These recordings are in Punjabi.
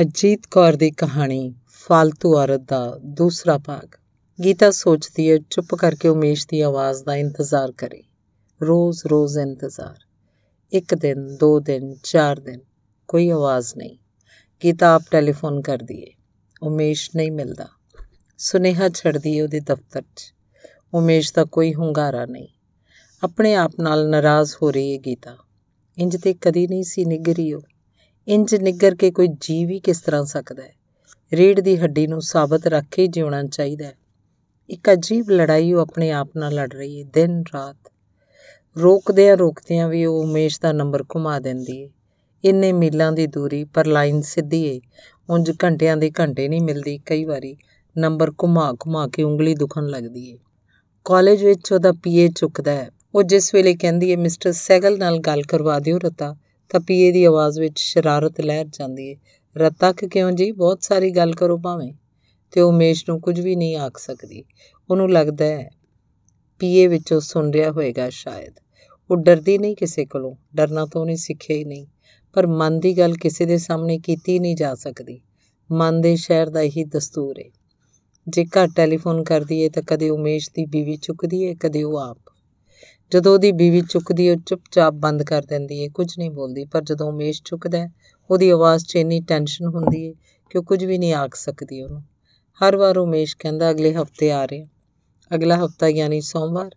ਅਜੀਤ ਕੌਰ ਦੀ ਕਹਾਣੀ ਫਾਲਤੂ ਔਰਤ ਦਾ ਦੂਸਰਾ ਭਾਗ ਗੀਤਾ ਸੋਚਦੀ ਹੈ ਚੁੱਪ ਕਰਕੇ ਉਮੇਸ਼ ਦੀ ਆਵਾਜ਼ ਦਾ ਇੰਤਜ਼ਾਰ ਕਰੇ ਰੋਜ਼-ਰੋਜ਼ ਇੰਤਜ਼ਾਰ ਇੱਕ ਦਿਨ ਦੋ ਦਿਨ ਚਾਰ ਦਿਨ ਕੋਈ ਆਵਾਜ਼ ਨਹੀਂ ਗੀਤਾ ਆਪ ਟੈਲੀਫੋਨ ਕਰਦੀ ਹੈ ਉਮੇਸ਼ ਨਹੀਂ ਮਿਲਦਾ ਸੁਨੇਹਾ ਛੱਡਦੀ ਹੈ ਉਹਦੇ ਦਫ਼ਤਰ 'ਚ ਉਮੇਸ਼ ਦਾ ਕੋਈ ਹੁੰਗਾਰਾ ਨਹੀਂ ਆਪਣੇ ਆਪ ਨਾਲ ਨਾਰਾਜ਼ ਹੋ ਰਹੀ ਹੈ ਗੀਤਾ ਇੰਜ ਤੇ ਕਦੀ ਨਹੀਂ ਸੀ ਨਿਗਰੀਓ ਇੰਜ ਨਿੱਗਰ ਕੇ ਕੋਈ ਜੀ ਵੀ ਕਿਸ ਤਰ੍ਹਾਂ ਸਕਦਾ ਹੈ ਰੀੜ ਦੀ ਹੱਡੀ ਨੂੰ ਸਾਬਤ ਰੱਖ ਕੇ ਜਿਉਣਾ ਚਾਹੀਦਾ ਹੈ ਇੱਕ ਅਜੀਬ ਲੜਾਈ ਉਹ ਆਪਣੇ ਆਪ ਨਾਲ ਲੜ ਰਹੀ ਹੈ ਦਿਨ ਰਾਤ ਰੋਕਦੇ ਆ ਰੋਕਦੇ ਆ ਵੀ ਉਹ ਉਮੇਸ਼ ਦਾ ਨੰਬਰ ਘੁਮਾ ਦਿੰਦੀ ਹੈ ਇੰਨੇ ਮੀਲਾਂ ਦੀ ਦੂਰੀ ਪਰ ਲਾਈਨ ਸਿੱਧੀ ਹੈ ਉਂਝ ਘੰਟਿਆਂ ਦੇ ਘੰਟੇ ਨਹੀਂ ਮਿਲਦੀ ਕਈ ਵਾਰੀ ਨੰਬਰ ਘੁਮਾ ਘੁਮਾ ਕੇ ਉਂਗਲੀ ਦੁਖਣ ਲੱਗਦੀ ਹੈ ਕਾਲਜ ਵਿੱਚ ਉਹਦਾ ਪੀਏ ਚੁੱਕਦਾ ਹੈ ਉਹ ਜਿਸ ਵੇਲੇ ਕਹਿੰਦੀ ਹੈ ਮਿਸਟਰ ਸੈਗਲ ਨਾਲ ਗੱਲ ਕਰਵਾ ਦਿਓ ਰਤਾ ਤਾਂ ਪੀਏ ਦੀ ਆਵਾਜ਼ ਵਿੱਚ ਸ਼ਰਾਰਤ ਲਹਿਰ ਜਾਂਦੀ ਏ ਰਤਕ ਕਿਉਂ ਜੀ ਬਹੁਤ ਸਾਰੀ ਗੱਲ ਕਰੋ ਭਾਵੇਂ ਤੇ ਉਮੇਸ਼ ਨੂੰ ਕੁਝ ਵੀ ਨਹੀਂ ਆਖ ਸਕਦੀ ਉਹਨੂੰ ਲੱਗਦਾ ਹੈ ਪੀਏ ਵਿੱਚੋਂ ਸੁਣ ਰਿਹਾ ਹੋਵੇਗਾ ਸ਼ਾਇਦ ਉਹ ਡਰਦੀ ਨਹੀਂ ਕਿਸੇ ਕੋਲੋਂ ਡਰਨਾ ਤਾਂ ਉਹਨੇ ਸਿੱਖਿਆ ਹੀ ਨਹੀਂ ਪਰ ਮਨ ਦੀ ਗੱਲ ਕਿਸੇ ਦੇ ਸਾਹਮਣੇ ਕੀਤੀ ਨਹੀਂ ਜਾ ਸਕਦੀ ਮਨ ਦੇ ਸ਼ਹਿਰ ਦਾ ਇਹੀ ਦਸਤੂਰ ਏ ਜੇ ਘਰ ਟੈਲੀਫੋਨ ਕਰਦੀ ਏ ਤਾਂ ਕਦੇ ਉਮੇਸ਼ ਦੀ ਬੀਵੀ ਚੁੱਕਦੀ ਏ ਕਦੇ ਉਹ ਆਪ ਜਦੋਂ ਉਹਦੀ ਬੀਵੀ ਚੁੱਕਦੀ ਉਹ ਚੁੱਪਚਾਪ ਬੰਦ ਕਰ ਦਿੰਦੀ ਏ ਕੁਝ ਨਹੀਂ ਬੋਲਦੀ ਪਰ ਜਦੋਂ ਉਮੇਸ਼ ਚੁੱਕਦਾ ਉਹਦੀ ਆਵਾਜ਼ 'ਚ ਇੰਨੀ ਟੈਨਸ਼ਨ ਹੁੰਦੀ ਏ ਕਿ ਉਹ ਕੁਝ ਵੀ ਨਹੀਂ ਆਖ ਸਕਦੀ ਉਹਨੂੰ ਹਰ ਵਾਰ ਉਮੇਸ਼ ਕਹਿੰਦਾ ਅਗਲੇ ਹਫਤੇ ਆ ਰਿਹਾ ਅਗਲਾ ਹਫਤਾ ਯਾਨੀ ਸੋਮਵਾਰ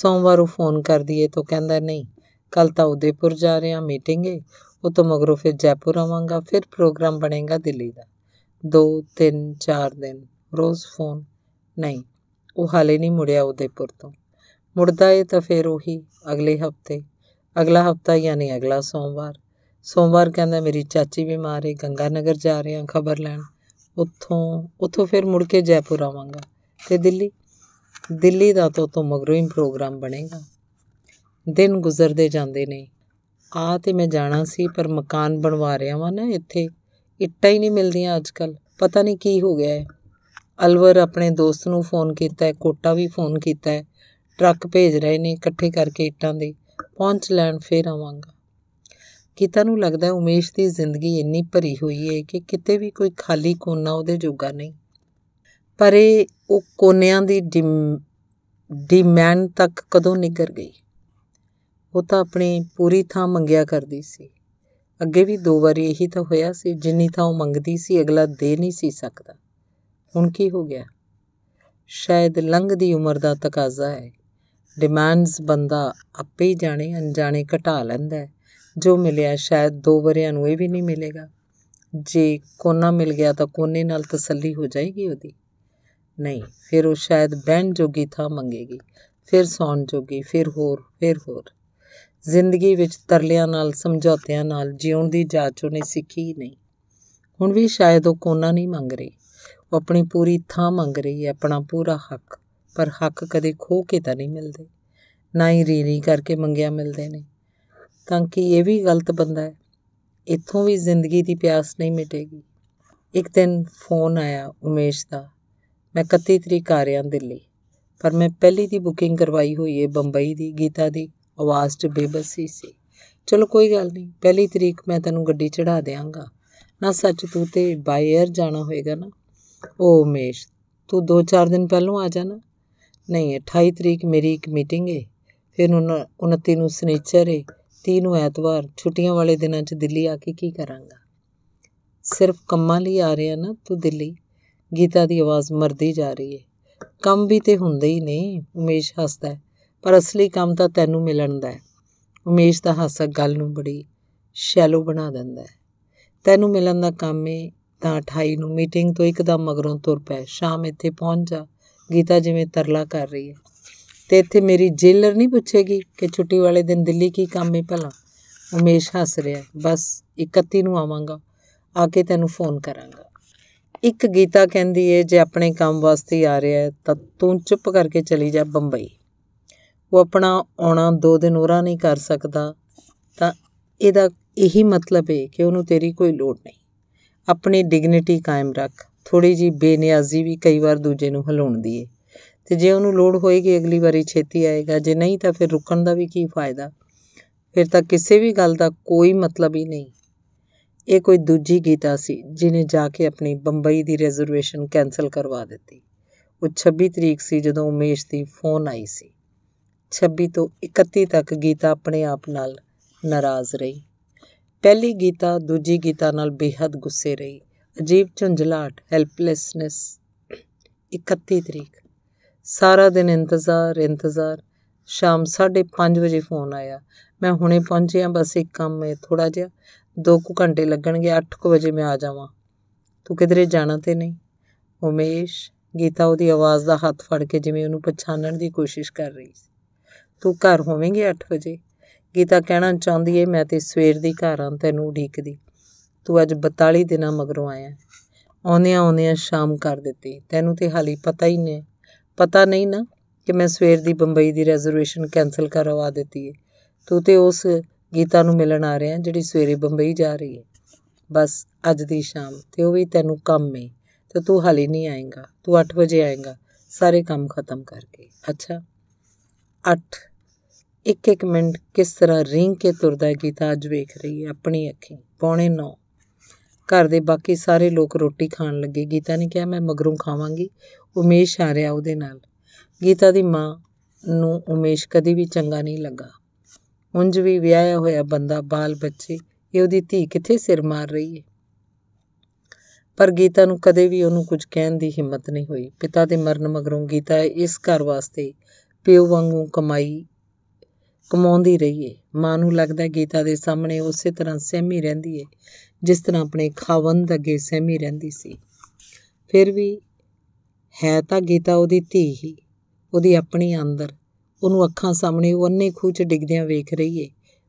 ਸੋਮਵਾਰ ਉਹ ਫੋਨ ਕਰਦੀ ਏ ਤਾਂ ਕਹਿੰਦਾ ਨਹੀਂ ਕੱਲ ਤਾਂ ਉਦੈਪੁਰ ਜਾ ਰਹੇ ਆ ਮੀਟਿੰਗ ਏ ਉਹ ਤੋਂ ਮਗਰੋਂ ਫਿਰ ਜੈਪੁਰ ਆਵਾਂਗਾ ਫਿਰ ਪ੍ਰੋਗਰਾਮ ਬਣੇਗਾ ਦਿੱਲੀ ਦਾ 2 3 4 ਦਿਨ ਰੋਜ਼ ਫੋਨ ਨਹੀਂ ਉਹ ਹਾਲੇ ਨਹੀਂ ਮੁੜਿਆ ਉਦੈਪੁਰ ਤੋਂ ਮੁੜਦਾ ਏ ਤਾਂ ਫੇਰ ਉਹੀ ਅਗਲੇ ਹਫਤੇ ਅਗਲਾ ਹਫਤਾ ਯਾਨੀ ਅਗਲਾ ਸੋਮਵਾਰ ਸੋਮਵਾਰ ਕਹਿੰਦਾ ਮੇਰੀ ਚਾਚੀ ਬਿਮਾਰ ਏ ਗੰਗਾ ਨਗਰ ਜਾ ਰਹੇ ਆ ਖਬਰ ਲੈਣ ਉੱਥੋਂ ਉੱਥੋਂ ਫਿਰ ਮੁੜ ਕੇ ਜੈਪੁਰ ਆਵਾਂਗਾ ਤੇ ਦਿੱਲੀ ਦਿੱਲੀ ਦਾ ਤਾਂ ਤੋਂ ਮਗਰੋਂ ਹੀ ਪ੍ਰੋਗਰਾਮ ਬਣੇਗਾ ਦਿਨ ਗੁਜ਼ਰਦੇ ਜਾਂਦੇ ਨੇ ਆ ਤੇ ਮੈਂ ਜਾਣਾ ਸੀ ਪਰ ਮਕਾਨ ਬਣਵਾ ਰਿਆ ਵਾਂ ਨਾ ਇੱਥੇ ਇੱਟਾਂ ਹੀ ਨਹੀਂ ਮਿਲਦੀਆਂ ਅੱਜਕੱਲ ਪਤਾ ਨਹੀਂ ਕੀ ਹੋ ਗਿਆ ਹੈ ਅਲਵਰ ਆਪਣੇ ਦੋਸਤ ਨੂੰ ਫੋਨ ਕੀਤਾ ਹੈ ਕੋਟਾ ਵੀ ਫੋਨ ਕੀਤਾ ਹੈ ਟਰੱਕ ਭੇਜ ਰਹੇ ਨੇ ਇਕੱਠੇ ਕਰਕੇ ਇੱਟਾਂ ਦੇ ਪਹੁੰਚ ਲੈਣ ਫੇਰ ਆਵਾਂਗਾ ਕੀਤਾ ਨੂੰ ਲੱਗਦਾ ਉਮੇਸ਼ ਦੀ ਜ਼ਿੰਦਗੀ ਇੰਨੀ ਭਰੀ ਹੋਈ ਹੈ ਕਿ ਕਿਤੇ ਵੀ ਕੋਈ ਖਾਲੀ ਕੋਨਾ ਉਹਦੇ ਜੋਗਾ ਨਹੀਂ ਪਰ ਇਹ ਉਹ ਕੋਨਿਆਂ ਦੀ ਡਿਮਾਂਡ ਤੱਕ ਕਦੋਂ ਨਿਗਰ ਗਈ ਉਹ ਤਾਂ ਆਪਣੀ ਪੂਰੀ ਥਾਂ ਮੰਗਿਆ ਕਰਦੀ ਸੀ ਅੱਗੇ ਵੀ ਦੋ ਵਾਰੀ ਇਹੀ ਤਾਂ ਹੋਇਆ ਸੀ ਜਿੰਨੀ ਥਾਂ ਉਹ ਮੰਗਦੀ ਸੀ ਅਗਲਾ ਦੇ ਨਹੀਂ ਸੀ ਸਕਦਾ ਹੁਣ ਕੀ ਹੋ ਗਿਆ ਸ਼ਾਇਦ ਲੰਘਦੀ ਉਮਰ ਦਾ ਤਕਾਜ਼ਾ ਹੈ ਡਿਮਾਂਡਸ ਬੰਦਾ ਆਪੇ ਹੀ ਜਾਣੇ ਅਣਜਾਣੇ ਘਟਾ ਲੈਂਦਾ ਜੋ ਮਿਲਿਆ ਸ਼ਾਇਦ ਦੋ ਵਰਿਆਂ ਨੂੰ ਇਹ ਵੀ ਨਹੀਂ ਮਿਲੇਗਾ ਜੇ ਕੋਨਾ ਮਿਲ ਗਿਆ ਤਾਂ ਕੋਨੇ ਨਾਲ ਤਸੱਲੀ ਹੋ ਜਾਏਗੀ ਉਹਦੀ ਨਹੀਂ ਫਿਰ ਉਹ ਸ਼ਾਇਦ ਬਹਿਣ ਜੋਗੀ ਥਾਂ ਮੰਗੇਗੀ ਫਿਰ ਸੌਣ ਜੋਗੀ ਫਿਰ ਹੋਰ ਫਿਰ ਹੋਰ ਜ਼ਿੰਦਗੀ ਵਿੱਚ ਤਰਲਿਆਂ ਨਾਲ ਸਮਝੌਤਿਆਂ ਨਾਲ ਜਿਉਣ ਦੀ ਜਾਚ ਉਹਨੇ ਸਿੱਖੀ ਨਹੀਂ ਹੁਣ ਵੀ ਸ਼ਾਇਦ ਉਹ ਕੋਨਾ ਨਹੀਂ ਮੰਗ ਰਹੀ ਉਹ ਆਪਣੀ ਪੂਰੀ ਥਾਂ ਮੰਗ ਰਹੀ ਹੈ ਆਪਣਾ ਪੂਰਾ ਹੱਕ ਪਰ ਹੱਕ ਕਦੇ ਖੋ ਕੇ ਤਾਂ ਨਹੀਂ ਮਿਲਦੇ ਨਾ ਹੀ ਰੀਰੀ ਕਰਕੇ ਮੰਗਿਆ ਮਿਲਦੇ ਨੇ ਤਾਂ ਕਿ ਇਹ ਵੀ ਗਲਤ ਬੰਦਾ ਹੈ ਇੱਥੋਂ ਵੀ ਜ਼ਿੰਦਗੀ ਦੀ ਪਿਆਸ ਨਹੀਂ ਮਿਟੇਗੀ ਇੱਕ ਦਿਨ ਫੋਨ ਆਇਆ ਉਮੇਸ਼ ਦਾ ਮੈਂ 31 ਤਰੀਕ ਆ ਰਿਆਂ ਦਿੱਲੀ ਪਰ ਮੈਂ ਪਹਿਲੀ ਦੀ ਬੁਕਿੰਗ ਕਰਵਾਈ ਹੋਈ ਏ ਬੰਬਈ ਦੀ ਗੀਤਾ ਦੀ ਆਵਾਜ਼ ਤੇ ਬੇਬਸੀ ਸੀ ਚਲੋ ਕੋਈ ਗੱਲ ਨਹੀਂ ਪਹਿਲੀ ਤਰੀਕ ਮੈਂ ਤੈਨੂੰ ਗੱਡੀ ਚੜਾ ਦੇਵਾਂਗਾ ਨਾ ਸੱਚ ਤੂੰ ਤੇ ਬਾਇਰ ਜਾਣਾ ਹੋਏਗਾ ਨਾ ਓ ਉਮੇਸ਼ ਤੂੰ 2-4 ਦਿਨ ਪਹਿਲਾਂ ਆ ਜਾਣਾ ਨਹੀਂ 28 ਤਰੀਕ ਮੇਰੀ ਇੱਕ ਮੀਟਿੰਗ ਹੈ ਫਿਰ 29 ਨੂੰ ਸਨੀਚਰ ਹੈ 30 ਨੂੰ ਐਤਵਾਰ ਛੁੱਟੀਆਂ ਵਾਲੇ ਦਿਨਾਂ 'ਚ ਦਿੱਲੀ ਆ ਕੇ ਕੀ ਕਰਾਂਗਾ ਸਿਰਫ ਕੰਮਾਂ ਲਈ ਆ ਰਿਹਾ ਨਾ ਤੂੰ ਦਿੱਲੀ ਗੀਤਾ ਦੀ ਆਵਾਜ਼ ਮਰਦੀ ਜਾ ਰਹੀ ਹੈ ਕੰਮ ਵੀ ਤੇ ਹੁੰਦੇ ਹੀ ਨੇ ਉਮੇਸ਼ ਹੱਸਦਾ ਪਰ ਅਸਲੀ ਕੰਮ ਤਾਂ ਤੈਨੂੰ ਮਿਲਣ ਦਾ ਹੈ ਉਮੇਸ਼ ਦਾ ਹਾਸਾ ਗੱਲ ਨੂੰ ਬੜੀ ਸ਼ੈਲੋ ਬਣਾ ਦਿੰਦਾ ਹੈ ਤੈਨੂੰ ਮਿਲਣ ਦਾ ਕੰਮ ਹੈ ਤਾਂ 28 ਨੂੰ ਮੀਟਿੰਗ ਤੋਂ ਇੱਕਦਮ ਮਗਰੋਂ ਤੁਰ ਪੈ ਸ਼ਾਮ ਇੱਥੇ ਪਹੁੰਚ ਜਾ ਗੀਤਾ ਜਿਵੇਂ ਤਰਲਾ ਕਰ ਰਹੀ ਹੈ ਤੇ ਇੱਥੇ ਮੇਰੀ ਜੇਲਰ ਨਹੀਂ ਪੁੱਛੇਗੀ ਕਿ ਛੁੱਟੀ ਵਾਲੇ ਦਿਨ ਦਿੱਲੀ ਕੀ ਕੰਮ ਹੈ ਭਲਾ ਉਮੇਸ਼ ਹੱਸ ਰਿਹਾ ਬਸ 31 ਨੂੰ ਆਵਾਂਗਾ ਆ ਕੇ ਤੈਨੂੰ ਫੋਨ ਕਰਾਂਗਾ ਇੱਕ ਗੀਤਾ ਕਹਿੰਦੀ ਏ ਜੇ ਆਪਣੇ ਕੰਮ ਵਾਸਤੇ ਆ ਰਿਹਾ ਹੈ ਤਾਂ ਤੂੰ ਚੁੱਪ ਕਰਕੇ ਚਲੀ ਜਾ ਬੰਬਈ ਉਹ ਆਪਣਾ ਆਉਣਾ ਦੋ ਦਿਨ ਹੋਰਾਂ ਨਹੀਂ ਕਰ ਸਕਦਾ ਤਾਂ ਇਹਦਾ ਇਹੀ ਮਤਲਬ ਹੈ ਕਿ ਉਹਨੂੰ ਤੇਰੀ ਕੋਈ ਲੋੜ ਨਹੀਂ ਆਪਣੀ ਡਿਗਨਿਟੀ ਕਾਇਮ ਰੱਖ ਥੋੜੀ ਜੀ ਬੇਨਿਆਜ਼ੀ ਵੀ ਕਈ ਵਾਰ ਦੂਜੇ ਨੂੰ ਹਲਾਉਂਦੀ ਏ ਤੇ ਜੇ ਉਹਨੂੰ ਲੋੜ ਹੋਏਗੀ ਅਗਲੀ ਵਾਰੀ ਛੇਤੀ ਆਏਗਾ ਜੇ ਨਹੀਂ ਤਾਂ ਫਿਰ ਰੁਕਣ ਦਾ ਵੀ ਕੀ ਫਾਇਦਾ ਫਿਰ ਤਾਂ ਕਿਸੇ ਵੀ ਗੱਲ ਦਾ ਕੋਈ ਮਤਲਬ ਹੀ ਨਹੀਂ ਇਹ ਕੋਈ ਦੂਜੀ ਗੀਤਾ ਸੀ ਜਿਨੇ ਜਾ ਕੇ ਆਪਣੀ ਬੰਬਈ ਦੀ ਰਿਜ਼ਰਵੇਸ਼ਨ ਕੈਨਸਲ ਕਰਵਾ ਦਿੱਤੀ ਉਹ 26 ਤਰੀਕ ਸੀ ਜਦੋਂ ਉਮੇਸ਼ ਦੀ ਫੋਨ ਆਈ ਸੀ 26 ਤੋਂ 31 ਤੱਕ ਗੀਤਾ ਆਪਣੇ ਆਪ ਨਾਲ ਨਾਰਾਜ਼ ਰਹੀ ਪਹਿਲੀ ਗੀਤਾ ਦੂਜੀ ਗੀਤਾ ਨਾਲ ਬੇहद ਗੁੱਸੇ ਰਹੀ ਅਜੀਬ ਝੰਜਲਾਟ ਹੈਲਪਲੈਸਨੈਸ 31 ਤਰੀਕ ਸਾਰਾ ਦਿਨ ਇੰਤਜ਼ਾਰ ਇੰਤਜ਼ਾਰ ਸ਼ਾਮ 5:30 ਵਜੇ ਫੋਨ ਆਇਆ ਮੈਂ ਹੁਣੇ ਪਹੁੰਚਿਆ ਬਸ ਇੱਕ ਕੰਮ ਹੈ ਥੋੜਾ ਜਿਹਾ 2 ਕੁ ਘੰਟੇ ਲੱਗਣਗੇ 8:00 ਵਜੇ ਮੈਂ ਆ ਜਾਵਾਂ ਤੂੰ ਕਿਧਰੇ ਜਾਣਾ ਤੇ ਨਹੀਂ ਉਮੇਸ਼ ਗੀਤਾ ਉਹਦੀ ਆਵਾਜ਼ ਦਾ ਹੱਥ ਫੜ ਕੇ ਜਿਵੇਂ ਉਹਨੂੰ ਪਛਾਣਨ ਦੀ ਕੋਸ਼ਿਸ਼ ਕਰ ਰਹੀ ਸੀ ਤੂੰ ਘਰ ਹੋਵੇਂਗੇ 8 ਵਜੇ ਗੀਤਾ ਕਹਿਣਾ ਚਾਹੁੰਦੀ ਏ ਮੈਂ ਤੇ ਸਵੇਰ ਦੀ ਘਰ ਆਂ ਤੈਨੂੰ ਉਡੀਕਦੀ ਤੂੰ ਅੱਜ 42 ਦਿਨਾਂ ਮਗਰੋਂ ਆਇਆ ਆਉਂਦਿਆਂ ਆਉਂਦਿਆਂ ਸ਼ਾਮ ਕਰ ਦਿੱਤੀ ਤੈਨੂੰ ਤੇ ਹਾਲੀ ਪਤਾ ਹੀ ਨਹੀਂ ਪਤਾ ਨਹੀਂ ਨਾ ਕਿ ਮੈਂ ਸਵੇਰ ਦੀ ਬੰਬਈ ਦੀ ਰੈਜ਼ਰਵੇਸ਼ਨ ਕੈਨਸਲ ਕਰਵਾ ਦਿੱਤੀ ਹੈ ਤੂੰ ਤੇ ਉਸ ਗੀਤਾ ਨੂੰ ਮਿਲਣ ਆ ਰਿਹਾ ਜਿਹੜੀ ਸਵੇਰੇ ਬੰਬਈ ਜਾ ਰਹੀ ਹੈ ਬਸ ਅੱਜ ਦੀ ਸ਼ਾਮ ਤੇ ਉਹ ਵੀ ਤੈਨੂੰ ਕੰਮ ਹੈ ਤੇ ਤੂੰ ਹਾਲੀ ਨਹੀਂ ਆਏਗਾ ਤੂੰ 8 ਵਜੇ ਆਏਗਾ ਸਾਰੇ ਕੰਮ ਖਤਮ ਕਰਕੇ ਅੱਛਾ 8 ਇੱਕ ਇੱਕ ਮਿੰਟ ਕਿਸ ਤਰ੍ਹਾਂ ਰਿੰਗ ਕੇ ਤੁਰਦਾ ਗੀਤਾ ਅੱਜ ਵੇਖ ਰਹੀ ਹੈ ਆਪਣੀ ਅੱਖੀਂ ਪੌਣੇ 9 ਘਰ ਦੇ ਬਾਕੀ ਸਾਰੇ ਲੋਕ ਰੋਟੀ ਖਾਣ ਲੱਗੇ ਗੀਤਾ ਨੇ ਕਿਹਾ ਮੈਂ ਮਗਰੋਂ ਖਾਵਾਂਗੀ ਉਮੇਸ਼ ਆ ਰਿਹਾ ਉਹਦੇ ਨਾਲ ਗੀਤਾ ਦੀ ਮਾਂ ਨੂੰ ਉਮੇਸ਼ ਕਦੀ ਵੀ ਚੰਗਾ ਨਹੀਂ ਲੱਗਾ ਉਂਝ ਵੀ ਵਿਆਹਿਆ ਹੋਇਆ ਬੰਦਾ ਬਾਲ ਬੱਚੇ ਇਹ ਉਹਦੀ ਧੀ ਕਿੱਥੇ ਸਿਰ ਮਾਰ ਰਹੀ ਹੈ ਪਰ ਗੀਤਾ ਨੂੰ ਕਦੇ ਵੀ ਉਹਨੂੰ ਕੁਝ ਕਹਿਣ ਦੀ ਹਿੰਮਤ ਨਹੀਂ ਹੋਈ ਪਿਤਾ ਦੇ ਮਰਨ ਮਗਰੋਂ ਗੀਤਾ ਇਸ ਘਰ ਵਾਸਤੇ ਪਿਓ ਵਾਂਗੂ ਕਮਾਈ ਕਮਾਉਂਦੀ ਰਹੀ ਮਾਂ ਨੂੰ ਲੱਗਦਾ ਗੀਤਾ ਦੇ ਸਾਹਮਣੇ ਉਸੇ ਤਰ੍ਹਾਂ ਸਹਿਮੀ ਰਹਿੰਦੀ ਏ ਜਿਸ ਤਰ੍ਹਾਂ ਆਪਣੇ ਖਾਵੰਦ ਅੱਗੇ ਸਹਿਮੀ ਰਹਿੰਦੀ ਸੀ ਫਿਰ ਵੀ ਹੈ ਤਾਂ ਗੀਤਾ ਉਹਦੀ ਧੀ ਹੀ ਉਹਦੀ ਆਪਣੀ ਅੰਦਰ ਉਹਨੂੰ ਅੱਖਾਂ ਸਾਹਮਣੇ ਉਹ ਅੰਨੇ ਖੂਚ ਡਿੱਗਦਿਆਂ ਵੇਖ ਰਹੀ ਏ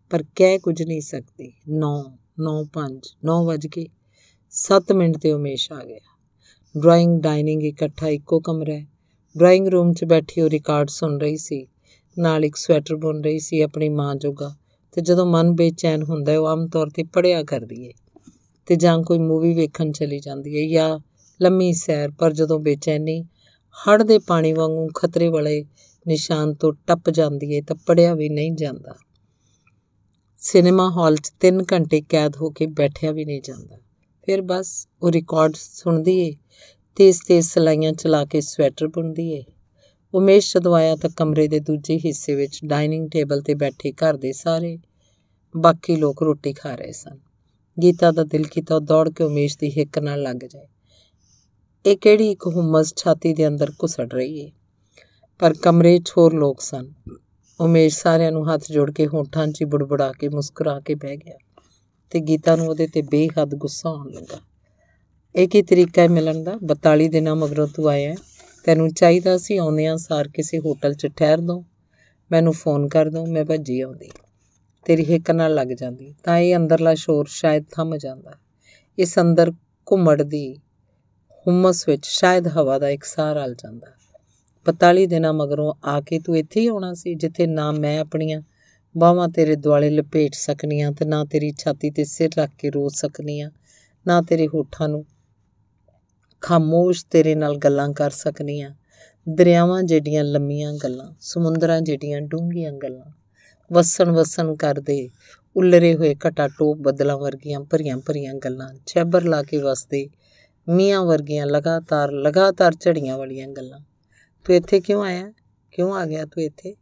ਪਰ ਕਹਿ ਕੁਝ ਨਹੀਂ ਸਕਦੀ 9 9:05 9 ਵਜ ਕੇ 7 ਮਿੰਟ ਤੇ ਉਮੇਸ਼ ਆ ਗਿਆ ਡਰਾਇੰਗ ਡਾਈਨਿੰਗ ਇਕੱਠਾ ਇੱਕੋ ਕਮਰਾ ਹੈ ਡਰਾਇੰਗ ਰੂਮ 'ਚ ਬੈਠੀ ਉਹ ਰਿਕਾਰਡ ਸੁਣ ਰਹੀ ਸੀ ਨਾਲ ਇੱਕ ਸਵੈਟਰ ਬੁਣ ਰਹੀ ਸੀ ਆਪਣੀ ਮਾਂ ਜੋਗਾ ਤੇ ਜਦੋਂ ਮਨ ਬੇਚੈਨ ਹੁੰਦਾ ਉਹ ਆਮ ਤੌਰ ਤੇ ਪੜਿਆ ਕਰਦੀ ਏ ਤੇ ਜਾਂ ਕੋਈ ਮੂਵੀ ਵੇਖਣ ਚਲੀ ਜਾਂਦੀ ਹੈ ਜਾਂ ਲੰਮੀ ਸੈਰ ਪਰ ਜਦੋਂ ਬੇਚੈਨੀ ਹੜ ਦੇ ਪਾਣੀ ਵਾਂਗੂ ਖਤਰੇ ਵਾਲੇ ਨਿਸ਼ਾਨ ਤੋਂ ਟੱਪ ਜਾਂਦੀ ਹੈ ਤਾਂ ਪੜਿਆ ਵੀ ਨਹੀਂ ਜਾਂਦਾ ਸਿਨੇਮਾ ਹਾਲ 'ਚ 3 ਘੰਟੇ ਕੈਦ ਹੋ ਕੇ ਬੈਠਿਆ ਵੀ ਨਹੀਂ ਜਾਂਦਾ ਫਿਰ ਬਸ ਉਹ ਰਿਕਾਰਡ ਸੁਣਦੀ ਏ ਤੇਜ਼ ਤੇਜ਼ ਸਲਾਈਆਂ ਚਲਾ ਕੇ ਸਵੈਟਰ ਬੁਣਦੀ ਏ ਉਮੇਸ਼ ਸਦਵਾਇਆ ਤਾਂ ਕਮਰੇ ਦੇ ਦੂਜੇ ਹਿੱਸੇ ਵਿੱਚ ਡਾਈਨਿੰਗ ਟੇਬਲ ਤੇ ਬੈਠੇ ਘਰ ਦੇ ਸਾਰੇ ਬਾਕੀ ਲੋਕ ਰੋਟੀ ਖਾ ਰਹੇ ਸਨ ਗੀਤਾ ਦਾ ਦਿਲ ਕੀਤਾ ਉਹ ਦੌੜ ਕੇ ਉਮੇਸ਼ ਦੀ ਹਿੱਕ ਨਾਲ ਲੱਗ ਜਾਏ ਇਹ ਕਿਹੜੀ ਇੱਕ ਹਮਸ ਛਾਤੀ ਦੇ ਅੰਦਰ ਘੁਸੜ ਰਹੀ ਹੈ ਪਰ ਕਮਰੇ 'ਚ ਹੋਰ ਲੋਕ ਸਨ ਉਮੇਸ਼ ਸਾਰਿਆਂ ਨੂੰ ਹੱਥ ਜੋੜ ਕੇ ਹੋਂਠਾਂ 'ਚ ਬੁੜਬੁੜਾ ਕੇ ਮੁਸਕਰਾ ਕੇ ਬਹਿ ਗਿਆ ਤੇ ਗੀਤਾ ਨੂੰ ਉਹਦੇ ਤੇ ਬੇਹੱਦ ਗੁੱਸਾ ਆਉਣ ਲੱਗਾ ਇਹ ਕੀ ਤਰੀਕਾ ਹੈ ਮਿਲਣ ਦਾ 42 ਦਿਨਾਂ ਮਗਰੋਂ ਤੂੰ ਆਇਆ ਤੈਨੂੰ ਚਾਹੀਦਾ ਸੀ ਆਉਂਦਿਆਂ ਸਾਰ ਕਿਸੇ ਹੋਟਲ 'ਚ ਠਹਿਰ ਦੋ ਮੈਨੂੰ ਫੋਨ ਕਰ ਦੋ ਮੈਂ ਭੱਜੀ ਆਉਂਦੀ ਤੇਰੀ ਹਿੱਕ ਨਾਲ ਲੱਗ ਜਾਂਦੀ ਤਾਂ ਇਹ ਅੰਦਰਲਾ ਸ਼ੋਰ ਸ਼ਾਇਦ ਥੰਮ ਜਾਂਦਾ ਇਸ ਅੰਦਰ ਘੁੰਮੜ ਦੀ ਹੁਮਸ ਵਿੱਚ ਸ਼ਾਇਦ ਹਵਾ ਦਾ ਇੱਕ ਸਾਰ ਆਲ ਜਾਂਦਾ 45 ਦਿਨਾਂ ਮਗਰੋਂ ਆ ਕੇ ਤੂੰ ਇੱਥੇ ਹੀ ਆਉਣਾ ਸੀ ਜਿੱਥੇ ਨਾ ਮੈਂ ਆਪਣੀਆਂ ਬਾਹਾਂ ਤੇਰੇ ਦੁਆਲੇ ਲਪੇਟ ਸਕਣੀਆਂ ਤੇ ਨਾ ਤੇਰੀ ਛਾਤੀ ਤੇ ਸਿਰ ਰੱਖ ਕੇ ਰੋ ਸਕਣੀਆਂ ਨਾ ਤੇਰੇ ਹੋਠਾਂ ਨੂੰ ਖਾਮੋਸ਼ ਤੇਰੇ ਨਾਲ ਗੱਲਾਂ ਕਰ ਸਕਣੀਆਂ ਦਰਿਆਵਾਂ ਜਿਹੜੀਆਂ ਲੰਮੀਆਂ ਗੱਲਾਂ ਸਮੁੰਦਰਾਂ ਜਿਹੜੀਆਂ ਡੂੰਘੀਆਂ ਗੱਲਾਂ ਵਸਣ ਵਸਣ ਕਰਦੇ ਉਲਰੇ ਹੋਏ ਘਟਾ ਟੋਪ ਬੱਦਲਾਂ ਵਰਗੀਆਂ ਭਰੀਆਂ ਭਰੀਆਂ ਗੱਲਾਂ ਚੈਬਰ ਲਾ ਕੇ ਵਸਦੇ ਮੀਆਂ ਵਰਗੀਆਂ ਲਗਾਤਾਰ ਲਗਾਤਾਰ ਝੜੀਆਂ ਵਾਲੀਆਂ ਗੱਲਾਂ ਤੂੰ ਇੱਥੇ ਕਿਉਂ ਆਇਆ ਕਿਉਂ ਆ ਗਿਆ ਤੂੰ ਇੱਥੇ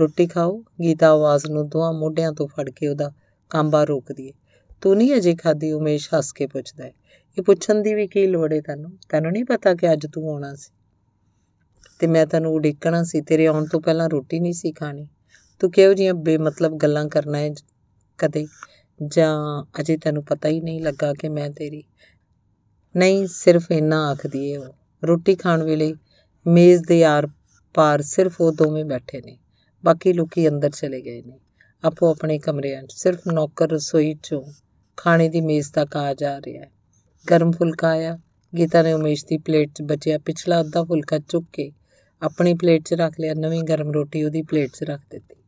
ਰੋਟੀ ਖਾਓ ਗੀਤਾ ਆਵਾਜ਼ ਨੂੰ ਦੋਹਾਂ ਮੋਢਿਆਂ ਤੋਂ ਫੜ ਕੇ ਉਹਦਾ ਕਾਂਬਾ ਰੋਕਦੀ ਏ ਤੂੰ ਨਹੀਂ ਅਜੇ ਖਾਦੀ ਉਮੇਸ਼ ਹੱਸ ਕੇ ਪੁੱਛਦਾ ਹੈ ਇਹ ਪੁੱਛਣ ਦੀ ਵੀ ਕੀ ਲੋੜ ਏ ਤੈਨੂੰ ਤੈਨੂੰ ਨਹੀਂ ਪਤਾ ਕਿ ਅੱਜ ਤੂੰ ਆਉਣਾ ਸੀ ਤੇ ਮੈਂ ਤੈਨੂੰ ਉਡੀਕਣਾ ਸੀ ਤੇਰੇ ਆਉਣ ਤੋਂ ਪਹਿਲਾਂ ਰੋਟੀ ਨਹੀਂ ਸੀ ਖਾਣੀ ਤੂੰ ਕਿਹੋ ਜੀਆਂ ਬੇਮਤਲਬ ਗੱਲਾਂ ਕਰਨਾ ਹੈ ਕਦੇ ਜਾਂ ਅਜੇ ਤੈਨੂੰ ਪਤਾ ਹੀ ਨਹੀਂ ਲੱਗਾ ਕਿ ਮੈਂ ਤੇਰੀ ਨਹੀਂ ਸਿਰਫ ਇੰਨਾ ਆਖਦੀ ਏ ਉਹ ਰੋਟੀ ਖਾਣ ਵੇਲੇ ਮੇਜ਼ ਦੇ ਆਰ ਪਾਰ ਸਿਰਫ ਉਹ ਦੋਵੇਂ ਬੈਠੇ ਨੇ ਬਾਕੀ ਲੋਕੀ ਅੰਦਰ ਚਲੇ ਗਏ ਨੇ ਆਪੋ ਆਪਣੇ ਕਮਰਿਆਂ 'ਚ ਸਿਰਫ ਨੌਕਰ ਰਸੋਈ 'ਚੋਂ ਖਾਣੇ ਦੀ ਮੇਜ਼ ਤੱਕ ਆ ਜਾ ਰਿਹਾ ਹੈ ਗਰਮ ਫੁਲਕਾ ਆਇਆ ਗੀਤਾ ਨੇ ਉਮੇਸ਼ ਦੀ ਪਲੇਟ 'ਚ ਬਚਿਆ ਪਿਛਲਾ ਅੱਧਾ ਫੁਲਕਾ ਚੁੱਕ ਕੇ ਆਪਣੀ ਪਲੇਟ 'ਚ ਰੱਖ ਲਿਆ ਨਵੀਂ ਗਰਮ ਰੋਟੀ ਉਹਦੀ ਪਲੇਟ 'ਚ ਰੱਖ ਦਿੱਤੀ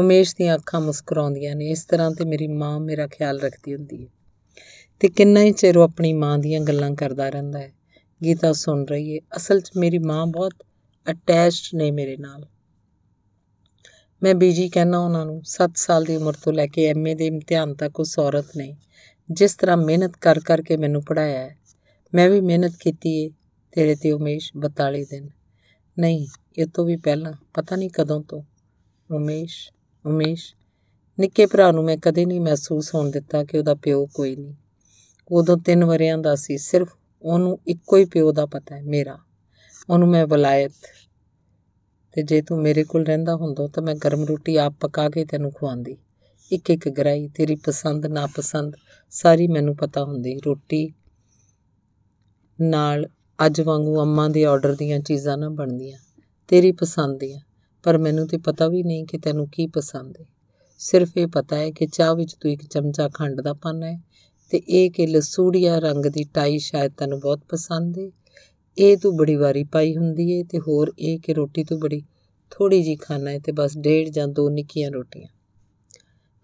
ਉਮੇਸ਼ ਦੀਆਂ ਅੱਖਾਂ ਮੁਸਕਰਾਉਂਦੀਆਂ ਨੇ ਇਸ ਤਰ੍ਹਾਂ ਤੇ ਮੇਰੀ ਮਾਂ ਮੇਰਾ ਖਿਆਲ ਰੱਖਦੀ ਹੁੰਦੀ ਹੈ ਤੇ ਕਿੰਨਾ ਹੀ ਚਿਰ ਉਹ ਆਪਣੀ ਮਾਂ ਦੀਆਂ ਗੱਲਾਂ ਕਰਦਾ ਰਹਿੰਦਾ ਹੈ ਗੀਤਾ ਸੁਣ ਰਹੀ ਹੈ ਅਸਲ 'ਚ ਮੇਰੀ ਮਾਂ ਬਹੁਤ ਅਟੈਚਡ ਨੇ ਮੇਰੇ ਨਾਲ ਮੈਂ ਬੀਜੀ ਕਹਿਣਾ ਉਹਨਾਂ ਨੂੰ 7 ਸਾਲ ਦੀ ਉਮਰ ਤੋਂ ਲੈ ਕੇ ਐਮਏ ਦੇ ਇਮਤਿਹਾਨ ਤੱਕ ਉਹ ਸੌਰਤ ਨੇ ਜਿਸ ਤਰ੍ਹਾਂ ਮਿਹਨਤ ਕਰ ਕਰਕੇ ਮੈਨੂੰ ਪੜਾਇਆ ਹੈ ਮੈਂ ਵੀ ਮਿਹਨਤ ਕੀਤੀ ਏ ਤੇਰੇ ਤੇ ਉਮੇਸ਼ 42 ਦਿਨ ਨਹੀਂ ਇਹ ਤੋਂ ਵੀ ਪਹਿਲਾਂ ਪਤਾ ਨਹੀਂ ਕਦੋਂ ਤੋਂ ਉਮੇਸ਼ ਉਮੇਸ਼ ਨਿੱਕੇ ਭਰਾ ਨੂੰ ਮੈਂ ਕਦੇ ਨਹੀਂ ਮਹਿਸੂਸ ਹੋਣ ਦਿੱਤਾ ਕਿ ਉਹਦਾ ਪਿਓ ਕੋਈ ਨਹੀਂ ਉਦੋਂ 3 ਵਰਿਆਂ ਦਾ ਸੀ ਸਿਰਫ ਉਹਨੂੰ ਇੱਕੋ ਹੀ ਪਿਓ ਦਾ ਪਤਾ ਹੈ ਮੇਰਾ ਉਹਨੂੰ ਮੈਂ ਬੁਲਾਇਤ ਤੇ ਜੇ ਤੂੰ ਮੇਰੇ ਕੋਲ ਰਹਿੰਦਾ ਹੁੰਦਾ ਤਾਂ ਮੈਂ ਗਰਮ ਰੋਟੀ ਆਪ ਪਕਾ ਕੇ ਤੈਨੂੰ ਖਵਾਉਂਦੀ ਇੱਕ ਇੱਕ ਗਰਾਈ ਤੇਰੀ ਪਸੰਦ ਨਾ ਪਸੰਦ ਸਾਰੀ ਮੈਨੂੰ ਪਤਾ ਹੁੰਦੀ ਰੋਟੀ ਨਾਲ ਅੱਜ ਵਾਂਗੂ ਅੰਮਾ ਦੇ ਆਰਡਰ ਦੀਆਂ ਚੀਜ਼ਾਂ ਨਾ ਬਣਦੀਆਂ ਤੇਰੀ ਪਸੰਦ ਦੀਆਂ ਪਰ ਮੈਨੂੰ ਤੇ ਪਤਾ ਵੀ ਨਹੀਂ ਕਿ ਤੈਨੂੰ ਕੀ ਪਸੰਦ ਹੈ ਸਿਰਫ ਇਹ ਪਤਾ ਹੈ ਕਿ ਚਾਹ ਵਿੱਚ ਤੂੰ ਇੱਕ ਚਮਚਾ ਖੰਡ ਦਾ ਪਾਣਾ ਹੈ ਤੇ ਇਹ ਕਿ ਲਸੂੜੀਆ ਰੰਗ ਦੀ ਟਾਈ ਸ਼ਾਇਦ ਤੈਨੂੰ ਬਹੁਤ ਪਸੰਦ ਹੈ ਇਹ ਤੂੰ ਬੜੀ ਵਾਰੀ ਪਾਈ ਹੁੰਦੀ ਹੈ ਤੇ ਹੋਰ ਇਹ ਕਿ ਰੋਟੀ ਤੂੰ ਬੜੀ ਥੋੜੀ ਜੀ ਖਾਣਾ ਹੈ ਤੇ ਬਸ ਡੇਢ ਜਾਂ ਦੋ ਨਿੱਕੀਆਂ ਰੋਟੀਆਂ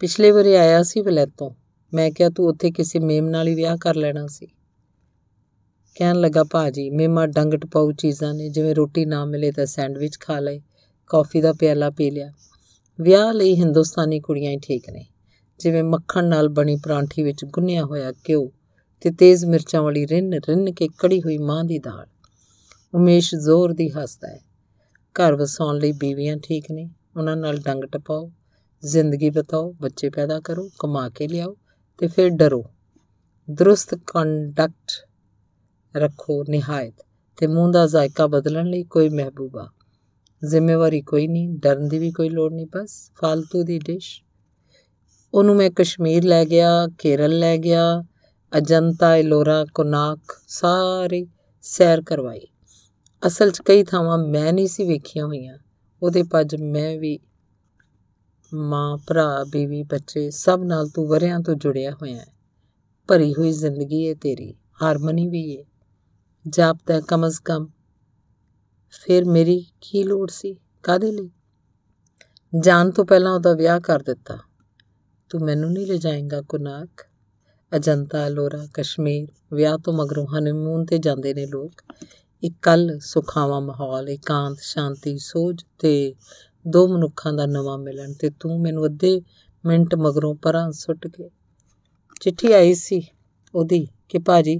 ਪਿਛਲੇ ਵਾਰੀ ਆਇਆ ਸੀ ਵਲੈਤੋਂ ਮੈਂ ਕਿਹਾ ਤੂੰ ਉੱਥੇ ਕਿਸੇ ਮੇਮ ਨਾਲ ਹੀ ਵਿਆਹ ਕਰ ਲੈਣਾ ਸੀ ਕਹਿਣ ਲੱਗਾ ਭਾਜੀ ਮੇਮਾ ਡੰਗਟ ਪਾਉ ਚੀਜ਼ਾਂ ਨੇ ਜਿਵੇਂ ਰੋਟੀ ਨਾ ਮਿਲੇ ਤਾਂ ਸੈਂਡਵਿਚ ਖਾ ਲਏ ਕਾਫੀ ਦਾ ਪਿਆਲਾ ਪੀ ਲਿਆ ਵਿਆਹ ਲਈ ਹਿੰਦੁਸਤਾਨੀ ਕੁੜੀਆਂ ਹੀ ਠੀਕ ਨੇ ਜਿਵੇਂ ਮੱਖਣ ਨਾਲ ਬਣੀ ਪਰਾਂਠੀ ਵਿੱਚ ਗੁੰਨਿਆ ਹੋਇਆ ਘਿਓ ਤੇ ਤੇਜ਼ ਮਿਰਚਾਂ ਵਾਲੀ ਰਿੰਨ ਰਿੰਨ ਕੇ ਕੜੀ ਹੋਈ ਮਾਂ ਦੀ ਦਾਲ ਉਮੇਸ਼ ਜ਼ੋਰ ਦੀ ਹੱਸਦਾ ਹੈ ਘਰ ਵਸਾਉਣ ਲਈ ਬੀਵੀਆਂ ਠੀਕ ਨੇ ਉਹਨਾਂ ਨਾਲ ਡੰਗ ਟਪਾਓ ਜ਼ਿੰਦਗੀ ਬਤਾਓ ਬੱਚੇ ਪੈਦਾ ਕਰੋ ਕਮਾ ਕੇ ਲਿਆਓ ਤੇ ਫਿਰ ਡਰੋ ਦਰਸਤ ਕੰਡਕਟ ਰੱਖੋ ਨਿਹਾਇਤ ਤੇ ਮੂੰਹ ਦਾ ਜ਼ਾਇਕਾ ਬਦਲਣ ਲਈ ਕੋਈ ਮਹਿਬੂਬਾ ਜ਼ਿੰਮੇਵਾਰੀ ਕੋਈ ਨਹੀਂ ਡਰਨ ਦੀ ਵੀ ਕੋਈ ਲੋੜ ਨਹੀਂ ਬਸ ਫालतू ਦੀ ਡਿਸ਼ ਉਹਨੂੰ ਮੈਂ ਕਸ਼ਮੀਰ ਲੈ ਗਿਆ ਕੇਰਲ ਲੈ ਗਿਆ ਅਜੰਤਾ ਇਲੋਰਾ ਕੋਨਾਕ ਸਾਰੇ ਸੈਰ ਕਰਵਾਈ ਅਸਲ 'ਚ ਕਈ ਥਾਵਾਂ ਮੈਂ ਨਹੀਂ ਸੀ ਵੇਖੀਆਂ ਹੋਈਆਂ ਉਹਦੇ ਪੱਜ ਮੈਂ ਵੀ ਮਾਂ ਭਰਾ ਬੀਵੀ ਬੱਚੇ ਸਭ ਨਾਲ ਤੂੰ ਵਰਿਆਂ ਤੋਂ ਜੁੜਿਆ ਹੋਇਆ ਹੈ ਭਰੀ ਹੋਈ ਜ਼ਿੰਦਗੀ ਏ ਤੇਰੀ ਹਾਰਮਨੀ ਵੀ ਏ ਜਾਪਦਾ ਕਮ ਅਜ਼ ਕਮ ਫਿਰ ਮੇਰੀ ਕੀ ਲੋੜ ਸੀ ਕਾਦੇ ਲਈ ਜਾਣ ਤੋਂ ਪਹਿਲਾਂ ਉਹਦਾ ਵਿਆਹ ਕਰ ਦਿੱਤਾ ਤੂੰ ਮੈਨੂੰ ਨਹੀਂ ਲੈ ਜਾਏਂਗਾ ਕੁਨਾਕ ਅਜੰਤਾ ਲੋਰਾ ਕਸ਼ਮੀਰ ਵਿਆਹ ਤੋਂ ਮਗਰੋਂ ਹਨੀਮੂਨ ਤੇ ਜਾਂਦੇ ਨੇ ਲੋਕ ਇੱਕ ਕੱਲ ਸੁਖਾਵਾ ਮਾਹੌਲ ਇਕਾਂਤ ਸ਼ਾਂਤੀ ਸੋਜ ਤੇ ਦੋ ਮਨੁੱਖਾਂ ਦਾ ਨਵਾਂ ਮਿਲਣ ਤੇ ਤੂੰ ਮੈਨੂੰ ਅੱਧੇ ਮਿੰਟ ਮਗਰੋਂ ਪਰਾਂ ਸੁੱਟ ਕੇ ਚਿੱਠੀ ਆਈ ਸੀ ਉਹਦੀ ਕਿ ਭਾਜੀ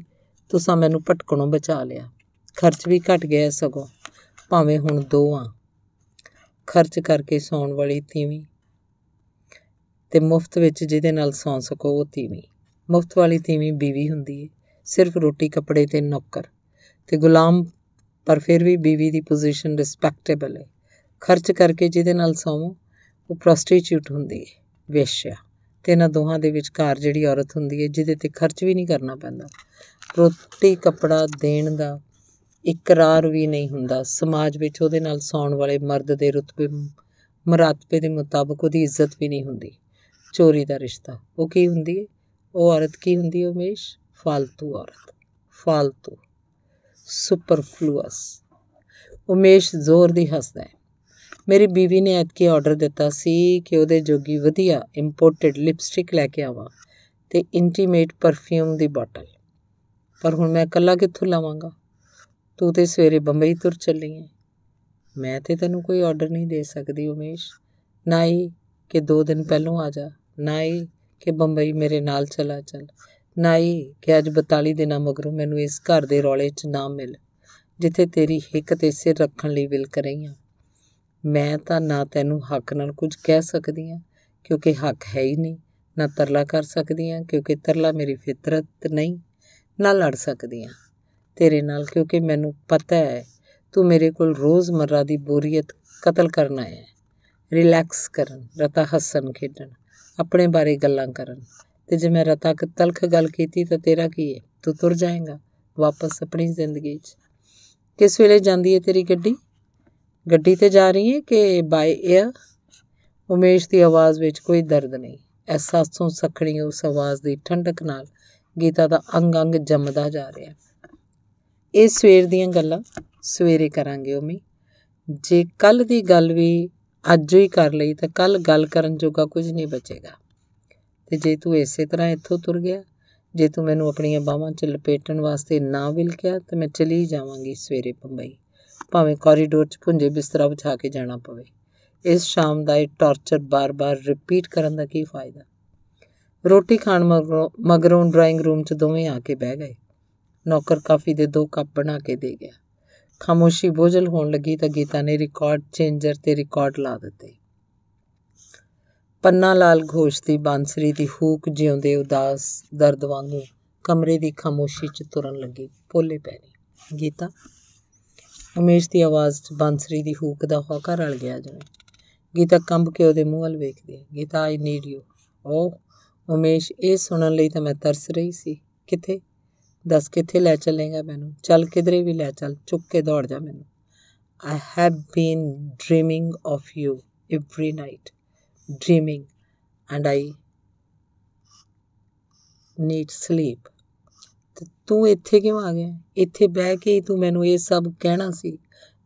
ਤੁਸੀਂ ਮੈਨੂੰ ਭਟਕਣੋਂ ਬਚਾ ਲਿਆ ਖਰਚ ਵੀ ਘਟ ਗਿਆ ਸਗੋਂ ਭਾਵੇਂ ਹੁਣ ਦੋ ਆ ਖਰਚ ਕਰਕੇ ਸੌਣ ਵਾਲੀ ਤੀਵੀਂ ਤੇ ਮੁਫਤ ਵਿੱਚ ਜਿਹਦੇ ਨਾਲ ਸੌ ਸਕੋ ਉਹ ਤੀਵੀਂ ਮੁਫਤ ਵਾਲੀ ਤੀਵੀਂ ਬੀਵੀ ਹੁੰਦੀ ਹੈ ਸਿਰਫ ਰੋਟੀ ਕੱਪੜੇ ਤੇ ਨੌਕਰ ਤੇ ਗੁਲਾਮ ਪਰ ਫਿਰ ਵੀ ਬੀਵੀ ਦੀ ਪੋਜੀਸ਼ਨ ਰਿਸਪੈਕਟੇਬਲ ਹੈ ਖਰਚ ਕਰਕੇ ਜਿਹਦੇ ਨਾਲ ਸੌਵੋ ਉਹ ਪ੍ਰੋਸਟੀਟਿਊਟ ਹੁੰਦੀ ਹੈ ਵੇਸ਼ਿਆ ਤੇ ਇਹਨਾਂ ਦੋਹਾਂ ਦੇ ਵਿਚਕਾਰ ਜਿਹੜੀ ਔਰਤ ਹੁੰਦੀ ਹੈ ਜਿਹਦੇ ਤੇ ਖਰਚ ਵੀ ਨਹੀਂ ਕਰਨਾ ਪੈਂਦਾ ਰੋਟੀ ਕੱਪੜਾ ਦੇਣ ਦਾ ਇਕਰਾਰ ਵੀ ਨਹੀਂ ਹੁੰਦਾ ਸਮਾਜ ਵਿੱਚ ਉਹਦੇ ਨਾਲ ਸੌਣ ਵਾਲੇ ਮਰਦ ਦੇ ਰੁਤਬੇ ਮਰਤਬੇ ਦੇ ਮੁਤਾਬਕ ਉਹਦੀ ਇੱਜ਼ਤ ਵੀ ਨਹੀਂ ਹੁੰਦੀ ਚੋਰੀ ਦਾ ਰਿਸ਼ਤਾ ਉਹ ਕੀ ਹੁੰਦੀ ਹੈ ਉਹ ਔਰਤ ਕੀ ਹੁੰਦੀ ਹੈ ਉਮੇਸ਼ ਫालतू ਔਰਤ ਫालतू ਸੁਪਰਫਲੂਅਸ ਉਮੇਸ਼ ਜ਼ੋਰ ਦੀ ਹੱਸਦਾ ਹੈ ਮੇਰੀ ਬੀਵੀ ਨੇ ਐਤਕੀ ਆਰਡਰ ਦਿੱਤਾ ਸੀ ਕਿ ਉਹਦੇ ਜੋਗੀ ਵਧੀਆ ਇੰਪੋਰਟਡ ਲਿਪਸਟਿਕ ਲੈ ਕੇ ਆਵਾ ਤੇ ਇੰਟੀਮੇਟ ਪਰਫਿਊਮ ਦੀ ਬੋਟਲ ਪਰ ਹੁਣ ਮੈਂ ਇਕੱਲਾ ਕਿੱਥੋਂ ਲਾਵਾਂਗਾ ਤੂੰ ਤੇ ਸਵੇਰੇ ਬੰਬਈ ਤੁਰ ਚੱਲੀ ਐ ਮੈਂ ਤੇ ਤੈਨੂੰ ਕੋਈ ਆਰਡਰ ਨਹੀਂ ਦੇ ਸਕਦੀ ਉਮੇਸ਼ ਨਾ ਹੀ ਕਿ 2 ਦਿਨ ਪਹਿਲਾਂ ਆ ਜਾ ਨਾ ਹੀ ਕਿ ਬੰਬਈ ਮੇਰੇ ਨਾਲ ਚਲਾ ਚੱਲ ਨਾ ਹੀ ਕਿ ਅੱਜ 42 ਦਿਨਾਂ ਮਗਰੋਂ ਮੈਨੂੰ ਇਸ ਘਰ ਦੇ ਰੌਲੇ 'ਚ ਨਾ ਮਿਲ ਜਿੱਥੇ ਤੇਰੀ ਹਿੱਕ ਤੇ ਸਿਰ ਰੱਖਣ ਲਈ ਵਿਲ ਕਰਈ ਆ ਮੈਂ ਤਾਂ ਨਾ ਤੈਨੂੰ ਹੱਕ ਨਾਲ ਕੁਝ ਕਹਿ ਸਕਦੀ ਆ ਕਿਉਂਕਿ ਹੱਕ ਹੈ ਹੀ ਨਹੀਂ ਨਾ ਤਰਲਾ ਕਰ ਸਕਦੀ ਆ ਕਿਉਂਕਿ ਤਰਲਾ ਮੇਰੀ ਫਿਤਰਤ ਨਹੀਂ ਨਾ ਲੜ ਸਕਦੀ ਆ ਤੇਰੇ ਨਾਲ ਕਿਉਂਕਿ ਮੈਨੂੰ ਪਤਾ ਹੈ ਤੂੰ ਮੇਰੇ ਕੋਲ ਰੋਜ਼ਮਰਰਾ ਦੀ ਬੋਰੀਅਤ ਕਤਲ ਕਰਨ ਆਇਆ ਹੈ ਰਿਲੈਕਸ ਕਰਨ ਰਤਾ ਹੱਸਣ ਖੇਡਣ ਆਪਣੇ ਬਾਰੇ ਗੱਲਾਂ ਕਰਨ ਤੇ ਜੇ ਮੈਂ ਰਤਾ ਕਿ ਤਲਖ ਗੱਲ ਕੀਤੀ ਤਾਂ ਤੇਰਾ ਕੀ ਹੈ ਤੂੰ ਤੁਰ ਜਾਏਗਾ ਵਾਪਸ ਆਪਣੀ ਜ਼ਿੰਦਗੀ 'ਚ ਕਿਸ ਵੇਲੇ ਜਾਂਦੀ ਹੈ ਤੇਰੀ ਗੱਡੀ ਗੱਡੀ ਤੇ ਜਾ ਰਹੀ ਹੈ ਕਿ ਬਾਈ 에ਅਰ ਉਮੇਸ਼ ਦੀ ਆਵਾਜ਼ ਵਿੱਚ ਕੋਈ ਦਰਦ ਨਹੀਂ ਐਸਾ ਸੋਂ ਸਖਣੀ ਉਸ ਆਵਾਜ਼ ਦੀ ਠੰਡਕ ਨਾਲ ਗੀਤਾ ਦਾ ਅੰਗ ਅੰਗ ਜੰਮਦਾ ਜਾ ਰਿਹਾ ਹੈ ਇਹ ਸਵੇਰ ਦੀਆਂ ਗੱਲਾਂ ਸਵੇਰੇ ਕਰਾਂਗੇ ਉਮੀ ਜੇ ਕੱਲ ਦੀ ਗੱਲ ਵੀ ਅੱਜ ਹੀ ਕਰ ਲਈ ਤਾਂ ਕੱਲ ਗੱਲ ਕਰਨ ਜੋਗਾ ਕੁਝ ਨਹੀਂ ਬਚੇਗਾ ਤੇ ਜੇ ਤੂੰ ਇਸੇ ਤਰ੍ਹਾਂ ਇੱਥੋਂ ਤੁਰ ਗਿਆ ਜੇ ਤੂੰ ਮੈਨੂੰ ਆਪਣੀਆਂ ਬਾਹਾਂ 'ਚ ਲਪੇਟਣ ਵਾਸਤੇ ਨਾ ਵਿਲਕਿਆ ਤਾਂ ਮੈਂ ਚਲੀ ਜਾਵਾਂਗੀ ਸਵੇਰੇ ਪੰਬਈ ਭਾਵੇਂ ਕੋਰੀਡੋਰ 'ਚ ਪੁੰਜੇ ਬਿਸਤਰਾ ਵਿਛਾ ਕੇ ਜਾਣਾ ਪਵੇ ਇਸ ਸ਼ਾਮ ਦਾ ਇਹ ਟਾਰਚਰ ਬਾਰ-ਬਾਰ ਰਿਪੀਟ ਕਰਨ ਦਾ ਕੀ ਫਾਇਦਾ ਰੋਟੀ ਖਾਣ ਮਗਰੋਂ ਡਰਾਇੰਗ ਰੂਮ 'ਚ ਦੋਵੇਂ ਆ ਕੇ ਬਹਿ ਗਏ ਨੌਕਰ ਕਾਫੀ ਦੇ ਦੋ ਕੱਪ ਬਣਾ ਕੇ ਦੇ ਗਿਆ ਖਾਮੋਸ਼ੀ ਬੋਝਲ ਹੋਣ ਲੱਗੀ ਤਾਂ ਗੀਤਾ ਨੇ ਰਿਕਾਰਡ ਚੇਂਜਰ ਤੇ ਰਿਕਾਰਡ ਲਾ ਦਿੱਤੇ ਪੰਨਾ ਲਾਲ ਘੋਸ਼ ਦੀ ਬਾਂਸਰੀ ਦੀ ਹੂਕ ਜਿਉਂਦੇ ਉਦਾਸ ਦਰਦ ਵਾਂਗੂ ਕਮਰੇ ਦੀ ਖਾਮੋਸ਼ੀ 'ਚ ਤੁਰਨ ਲੱਗੀ ਪੋਲੇ ਪੈਣੀ ਗੀਤਾ ਉਮੇਸ਼ ਦੀ ਆਵਾਜ਼ 'ਚ ਬਾਂਸਰੀ ਦੀ ਹੂਕ ਦਾ ਹੌਕਾ ਰਲ ਗਿਆ ਜਿਵੇਂ ਗੀਤਾ ਕੰਬ ਕੇ ਉਹਦੇ ਮੂੰਹ ਵੱਲ ਵੇਖਦੀ ਹੈ ਗੀਤਾ ਆਈ ਨੀਡ ਯੂ ਓ ਉਮੇਸ਼ ਇਹ ਸੁਣਨ ਲਈ ਤਾਂ ਮੈਂ ਤਰਸ ਰਹੀ ਸੀ ਕਿਥੇ ਦੱਸ ਕਿੱਥੇ ਲੈ ਚੱਲੇਗਾ ਮੈਨੂੰ ਚੱਲ ਕਿਧਰੇ ਵੀ ਲੈ ਚੱਲ ਚੁੱਕ ਕੇ ਦੌੜ ਜਾ ਮੈਨੂੰ I have been dreaming of you every night dreaming and I need sleep ਤੇ ਤੂੰ ਇੱਥੇ ਕਿਉਂ ਆ ਗਿਆ ਇੱਥੇ ਬਹਿ ਕੇ ਤੂੰ ਮੈਨੂੰ ਇਹ ਸਭ ਕਹਿਣਾ ਸੀ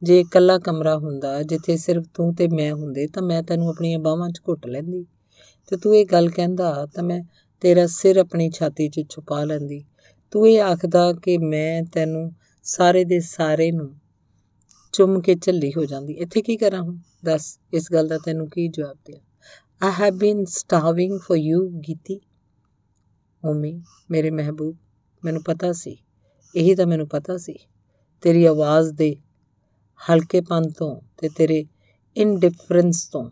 ਜੇ ਇਕੱਲਾ ਕਮਰਾ ਹੁੰਦਾ ਜਿੱਥੇ ਸਿਰਫ ਤੂੰ ਤੇ ਮੈਂ ਹੁੰਦੇ ਤਾਂ ਮੈਂ ਤੈਨੂੰ ਆਪਣੀਆਂ ਬਾਹਾਂ 'ਚ ਘੁੱਟ ਲੈਂਦੀ ਤੇ ਤੂੰ ਇਹ ਗੱਲ ਕਹਿੰਦਾ ਤਾਂ ਮੈਂ ਤੇਰਾ ਸਿਰ ਆਪਣੀ ਛਾਤੀ 'ਚ ਛੁਪਾ ਲੈਂਦੀ ਤੂੰ ਇਹ ਆਖਦਾ ਕਿ ਮੈਂ ਤੈਨੂੰ ਸਾਰੇ ਦੇ ਸਾਰੇ ਨੂੰ ਚੁੰਮ ਕੇ ਝੱਲੀ ਹੋ ਜਾਂਦੀ ਇੱਥੇ ਕੀ ਕਰਾਂ ਹੁਣ ਦੱਸ ਇਸ ਗੱਲ ਦਾ ਤੈਨੂੰ ਕੀ ਜਵਾਬ ਦਿਆਂ I have been starving for you Geeti Omi ਮੇਰੇ ਮਹਿਬੂਬ ਮੈਨੂੰ ਪਤਾ ਸੀ ਇਹੀ ਤਾਂ ਮੈਨੂੰ ਪਤਾ ਸੀ ਤੇਰੀ ਆਵਾਜ਼ ਦੇ ਹਲਕੇਪਨ ਤੋਂ ਤੇ ਤੇਰੇ ਇਨਡਿਫਰੈਂਸ ਤੋਂ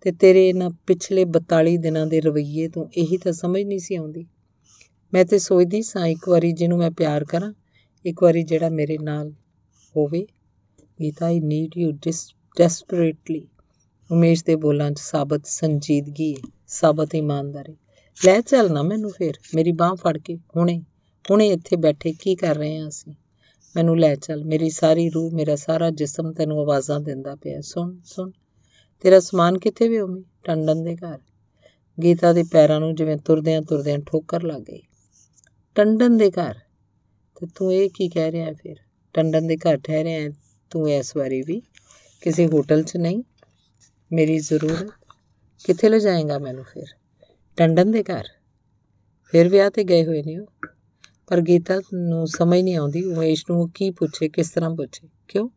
ਤੇ ਤੇਰੇ ਇਹਨਾਂ ਪਿਛਲੇ 42 ਦਿਨਾਂ ਦੇ ਰਵਈਏ ਤੋਂ ਇਹੀ ਤਾਂ ਸਮਝ ਨਹੀਂ ਸੀ ਆਉਂਦੀ ਮੈਂ ਤੇ ਸੋਚਦੀ ਸਾਂ ਇੱਕ ਵਾਰੀ ਜਿਹਨੂੰ ਮੈਂ ਪਿਆਰ ਕਰਾਂ ਇੱਕ ਵਾਰੀ ਜਿਹੜਾ ਮੇਰੇ ਨਾਲ ਹੋਵੇ Geeta I need you desperately Umesh ਦੇ ਬੋਲਾਂ 'ਚ ਸਾਬਤ ਸੰਜੀਦਗੀ ਸਾਬਤ ਇਮਾਨਦਾਰੀ ਲੈ ਚੱਲ ਨਾ ਮੈਨੂੰ ਫੇਰ ਮੇਰੀ ਬਾਹ ਫੜ ਕੇ ਹੁਣੇ ਹੁਣੇ ਇੱਥੇ ਬੈਠੇ ਕੀ ਕਰ ਰਹੇ ਆ ਅਸੀਂ ਮੈਨੂੰ ਲੈ ਚੱਲ ਮੇਰੀ ਸਾਰੀ ਰੂਹ ਮੇਰਾ ਸਾਰਾ ਜਿਸਮ ਤੈਨੂੰ ਆਵਾਜ਼ਾਂ ਦਿੰਦਾ ਪਿਆ ਸੁਣ ਸੁਣ ਤੇਰਾ ਸਮਾਨ ਕਿੱਥੇ ਵੇ ਉਮੀ ਟੰਡਨ ਦੇ ਘਰ ਗੀਤਾ ਦੇ ਪੈਰਾਂ ਨੂੰ ਜਿਵੇਂ ਤੁਰਦਿਆਂ ਤੁਰਦਿਆਂ ਠੋਕਰ ਲੱਗ ਗਈ ਟੰਡਨ ਦੇ ਘਰ ਤੇ ਤੂੰ ਇਹ ਕੀ ਕਹਿ ਰਿਹਾ ਫਿਰ ਟੰਡਨ ਦੇ ਘਰ ਠਹਿਰਿਆ ਤੂੰ ਇਸ ਵਾਰੀ ਵੀ ਕਿਸੇ ਹੋਟਲ 'ਚ ਨਹੀਂ ਮੇਰੀ ਜ਼ਰੂਰਤ ਕਿੱਥੇ ਲੈ ਜਾਏਗਾ ਮੈਨੂੰ ਫਿਰ ਟੰਡਨ ਦੇ ਘਰ ਫਿਰ ਵਿਆਹ ਤੇ ਗਏ ਹੋਏ ਨੇ ਉਹ ਪਰ ਗੀਤਾ ਨੂੰ ਸਮਝ ਨਹੀਂ ਆਉਂਦੀ ਉਮੇਸ਼ ਨੂੰ ਕੀ ਪੁੱਛੇ ਕਿਸ ਤਰ੍ਹਾਂ ਪੁੱਛੇ ਕਿਉਂ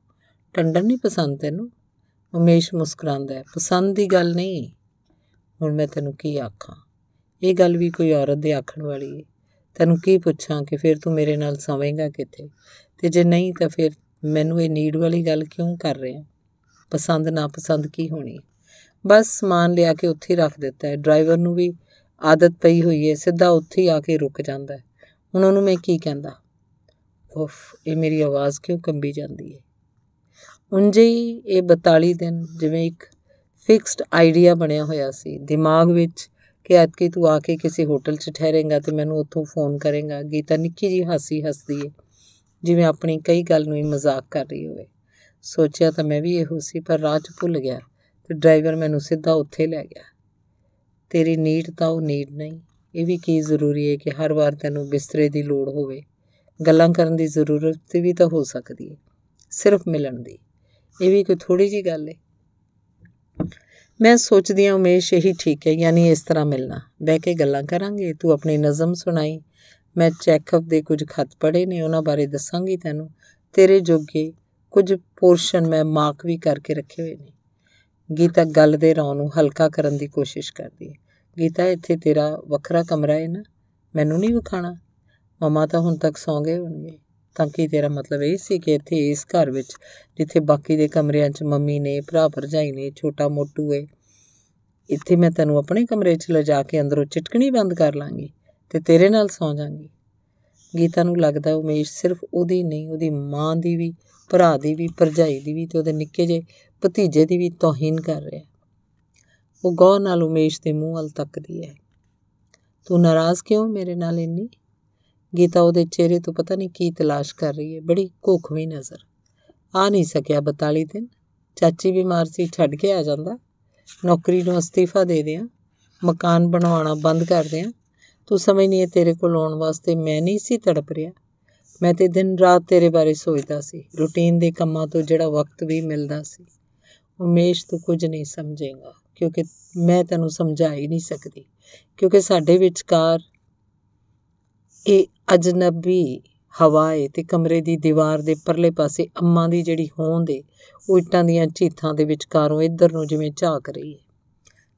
ਟੰਡਨ ਨਹੀਂ ਪਸੰਦ ਤੈਨੂੰ ਉਮੇਸ਼ ਮੁਸਕਰਾਉਂਦਾ ਹੈ ਪਸੰਦ ਦੀ ਗੱਲ ਨਹੀਂ ਹੁਣ ਮੈਂ ਤੈਨੂੰ ਕੀ ਆਖਾਂ ਇਹ ਗੱਲ ਵੀ ਕੋਈ ਔਰਤ ਦੇ ਆਖਣ ਵਾਲੀ ਹੈ ਤੈਨੂੰ ਕੀ ਪੁੱਛਾਂ ਕਿ ਫਿਰ ਤੂੰ ਮੇਰੇ ਨਾਲ ਸਵੇਂਗਾ ਕਿੱਥੇ ਤੇ ਜੇ ਨਹੀਂ ਤਾਂ ਫਿਰ ਮੈਨੂੰ ਇਹ ਨੀਡ ਵਾਲੀ ਗੱਲ ਕਿਉਂ ਕਰ ਰਿਹਾ ਪਸੰਦ ਨਾ ਪਸੰਦ ਕੀ ਹੋਣੀ ਬਸ ਸਮਾਨ ਲਿਆ ਕੇ ਉੱਥੇ ਹੀ ਰੱਖ ਦਿੱਤਾ ਹੈ ਡਰਾਈਵਰ ਨੂੰ ਵੀ ਆਦਤ ਪਈ ਹੋਈ ਹੈ ਸਿੱਧਾ ਉੱਥੇ ਹੀ ਆ ਕੇ ਰੁਕ ਜਾਂਦਾ ਹੈ ਹੁਣ ਉਹਨੂੰ ਮੈਂ ਕੀ ਕਹਿੰਦਾ ਉਫ ਇਹ ਮੇਰੀ ਆਵਾਜ਼ ਕਿਉਂ ਕੰਬੀ ਜਾਂਦੀ ਹੈ ਉਂਝੇ ਇਹ 42 ਦਿਨ ਜਿਵੇਂ ਇੱਕ ਫਿਕਸਡ ਆਈਡੀਆ ਬਣਿਆ ਹੋਇਆ ਸੀ ਦਿਮਾਗ ਵਿੱਚ ਕਿ ਐਤਕੀ ਤੂੰ ਆ ਕੇ ਕਿਸੇ ਹੋਟਲ 'ਚ ਠਹਿਰੇਂਗਾ ਤੇ ਮੈਨੂੰ ਉੱਥੋਂ ਫੋਨ ਕਰੇਂਗਾ ਗੀਤਾ ਨਿੱਕੀ ਜੀ ਹਾਸੀ ਹੱਸਦੀ ਏ ਜਿਵੇਂ ਆਪਣੀ ਕਈ ਗੱਲ ਨੂੰ ਹੀ ਮਜ਼ਾਕ ਕਰ ਰਹੀ ਹੋਵੇ ਸੋਚਿਆ ਤਾਂ ਮੈਂ ਵੀ ਇਹੋ ਸੀ ਪਰ ਰਾਹ 'ਚ ਭੁੱਲ ਗਿਆ ਤੇ ਡਰਾਈਵਰ ਮੈਨੂੰ ਸਿੱਧਾ ਉੱਥੇ ਲੈ ਗਿਆ ਤੇਰੀ ਨੀਡ ਤਾਂ ਉਹ ਨੀਡ ਨਹੀਂ ਇਹ ਵੀ ਕੀ ਜ਼ਰੂਰੀ ਹੈ ਕਿ ਹਰ ਵਾਰ ਤੈਨੂੰ ਬਿਸਤਰੇ ਦੀ ਲੋੜ ਹੋਵੇ ਗੱਲਾਂ ਕਰਨ ਦੀ ਜ਼ਰੂਰਤ ਵੀ ਤਾਂ ਹੋ ਸਕਦੀ ਹੈ ਸਿਰਫ ਮਿਲਣ ਦੀ ਇਹ ਵੀ ਕੋਈ ਥੋੜੀ ਜੀ ਗੱਲ ਹੈ ਮੈਂ ਸੋਚਦੀ ਹਾਂ ਉਮੇਸ਼ ਇਹੀ ਠੀਕ ਹੈ ਯਾਨੀ ਇਸ ਤਰ੍ਹਾਂ ਮਿਲਣਾ ਬਹਿ ਕੇ ਗੱਲਾਂ ਕਰਾਂਗੇ ਤੂੰ ਆਪਣੀ ਨਜ਼ਮ ਸੁਣਾਈ ਮੈਂ ਚੈੱਕਅਪ ਦੇ ਕੁਝ ਖਤ ਪੜੇ ਨੇ ਉਹਨਾਂ ਬਾਰੇ ਦੱਸਾਂਗੀ ਤੈਨੂੰ ਤੇਰੇ ਜੋਗੇ ਕੁਝ ਪੋਰਸ਼ਨ ਮੈਂ ਮਾਰਕ ਵੀ ਕਰਕੇ ਰੱਖੇ ਹੋਏ ਨੇ ਗੀਤਾ ਗੱਲ ਦੇ ਰੌ ਨੂੰ ਹਲਕਾ ਕਰਨ ਦੀ ਕੋਸ਼ਿਸ਼ ਕਰਦੀ ਹੈ ਗੀਤਾ ਇੱਥੇ ਤੇਰਾ ਵੱਖਰਾ ਕਮਰਾ ਹੈ ਨਾ ਮੈਨੂੰ ਨਹੀਂ ਵਿਖਾਣਾ ਮਮਾ ਤਾਂ ਹੁਣ ਤੱਕ ਸੌਂ ਗਏ ਹੋਣਗੇ ਤਾਂ ਕਿ ਤੇਰਾ ਮਤਲਬ ਇਹ ਸੀ ਕਿ ਇੱਥੇ ਇਸ ਘਰ ਵਿੱਚ ਜਿੱਥੇ ਬਾਕੀ ਦੇ ਕਮਰਿਆਂ 'ਚ ਮੰਮੀ ਨੇ ਭਰਾ ਭਰਜਾਈ ਨੇ ਛੋਟਾ ਮੋਟੂ ਏ ਇੱਥੇ ਮੈਂ ਤੈਨੂੰ ਆਪਣੇ ਕਮਰੇ 'ਚ ਲਿਜਾ ਕੇ ਅੰਦਰੋਂ ਚਟਕਣੀ ਬੰਦ ਕਰ ਲਾਂਗੀ ਤੇ ਤੇਰੇ ਨਾਲ ਸੌਂ ਜਾਾਂਗੀ ਗੀਤਾ ਨੂੰ ਲੱਗਦਾ ਉਮੇਸ਼ ਸਿਰਫ ਉਹਦੀ ਨਹੀਂ ਉਹਦੀ ਮਾਂ ਦੀ ਵੀ ਭਰਾ ਦੀ ਵੀ ਭਰਜਾਈ ਦੀ ਵੀ ਤੇ ਉਹਦੇ ਨਿੱਕੇ ਜੇ ਭਤੀਜੇ ਦੀ ਵੀ ਤੋਹੀਨ ਕਰ ਰਿਹਾ ਉਹ ਗੌਰ ਨਾਲ ਉਮੇਸ਼ ਦੇ ਮੂੰਹ ਹਲ ਤੱਕਦੀ ਹੈ ਤੂੰ ਨਾਰਾਜ਼ ਕਿਉਂ ਮੇਰੇ ਨਾਲ ਇੰਨੀ ਗੀਤਾ ਉਹਦੇ ਚਿਹਰੇ ਤੋਂ ਪਤਾ ਨਹੀਂ ਕੀ ਤਲਾਸ਼ ਕਰ ਰਹੀ ਹੈ ਬੜੀ ਕੋਖਵੀਂ ਨਜ਼ਰ ਆ ਨਹੀਂ ਸਕਿਆ 42 ਦਿਨ ਚਾਚੀ ਬਿਮਾਰ ਸੀ ਛੱਡ ਕੇ ਆ ਜਾਂਦਾ ਨੌਕਰੀ ਨੂੰ ਅਸਤੀਫਾ ਦੇ ਦਿਆਂ ਮਕਾਨ ਬਣਵਾਉਣਾ ਬੰਦ ਕਰ ਦਿਆਂ ਤੂੰ ਸਮਝ ਨਹੀਂ ਇਹ ਤੇਰੇ ਕੋਲ ਆਉਣ ਵਾਸਤੇ ਮੈਂ ਨਹੀਂ ਸੀ ਤੜਪ ਰਿਹਾ ਮੈਂ ਤੇ ਦਿਨ ਰਾਤ ਤੇਰੇ ਬਾਰੇ ਸੋਚਦਾ ਸੀ ਰੁਟੀਨ ਦੇ ਕੰਮਾਂ ਤੋਂ ਜਿਹੜਾ ਵਕਤ ਵੀ ਮਿਲਦਾ ਸੀ ਉਮੇਸ਼ ਤੂੰ ਕੁਝ ਨਹੀਂ ਸਮਝੇਗਾ ਕਿਉਂਕਿ ਮੈਂ ਤੈਨੂੰ ਸਮਝਾ ਹੀ ਨਹੀਂ ਸਕਦੀ ਕਿਉਂਕਿ ਸਾਡੇ ਵਿਚਕਾਰ ਇਹ ਅਜਨਬੀ ਹਵਾ ਏ ਤੇ ਕਮਰੇ ਦੀ ਦੀਵਾਰ ਦੇ ਪਰਲੇ ਪਾਸੇ ਅੰਮਾ ਦੀ ਜਿਹੜੀ ਹੋਂਦ ਏ ਉਹ ਇਟਾਂ ਦੀਆਂ ਚੀਥਾਂ ਦੇ ਵਿਚਕਾਰੋਂ ਇੱਧਰ ਨੂੰ ਜਿਵੇਂ ਝਾਕ ਰਹੀ ਏ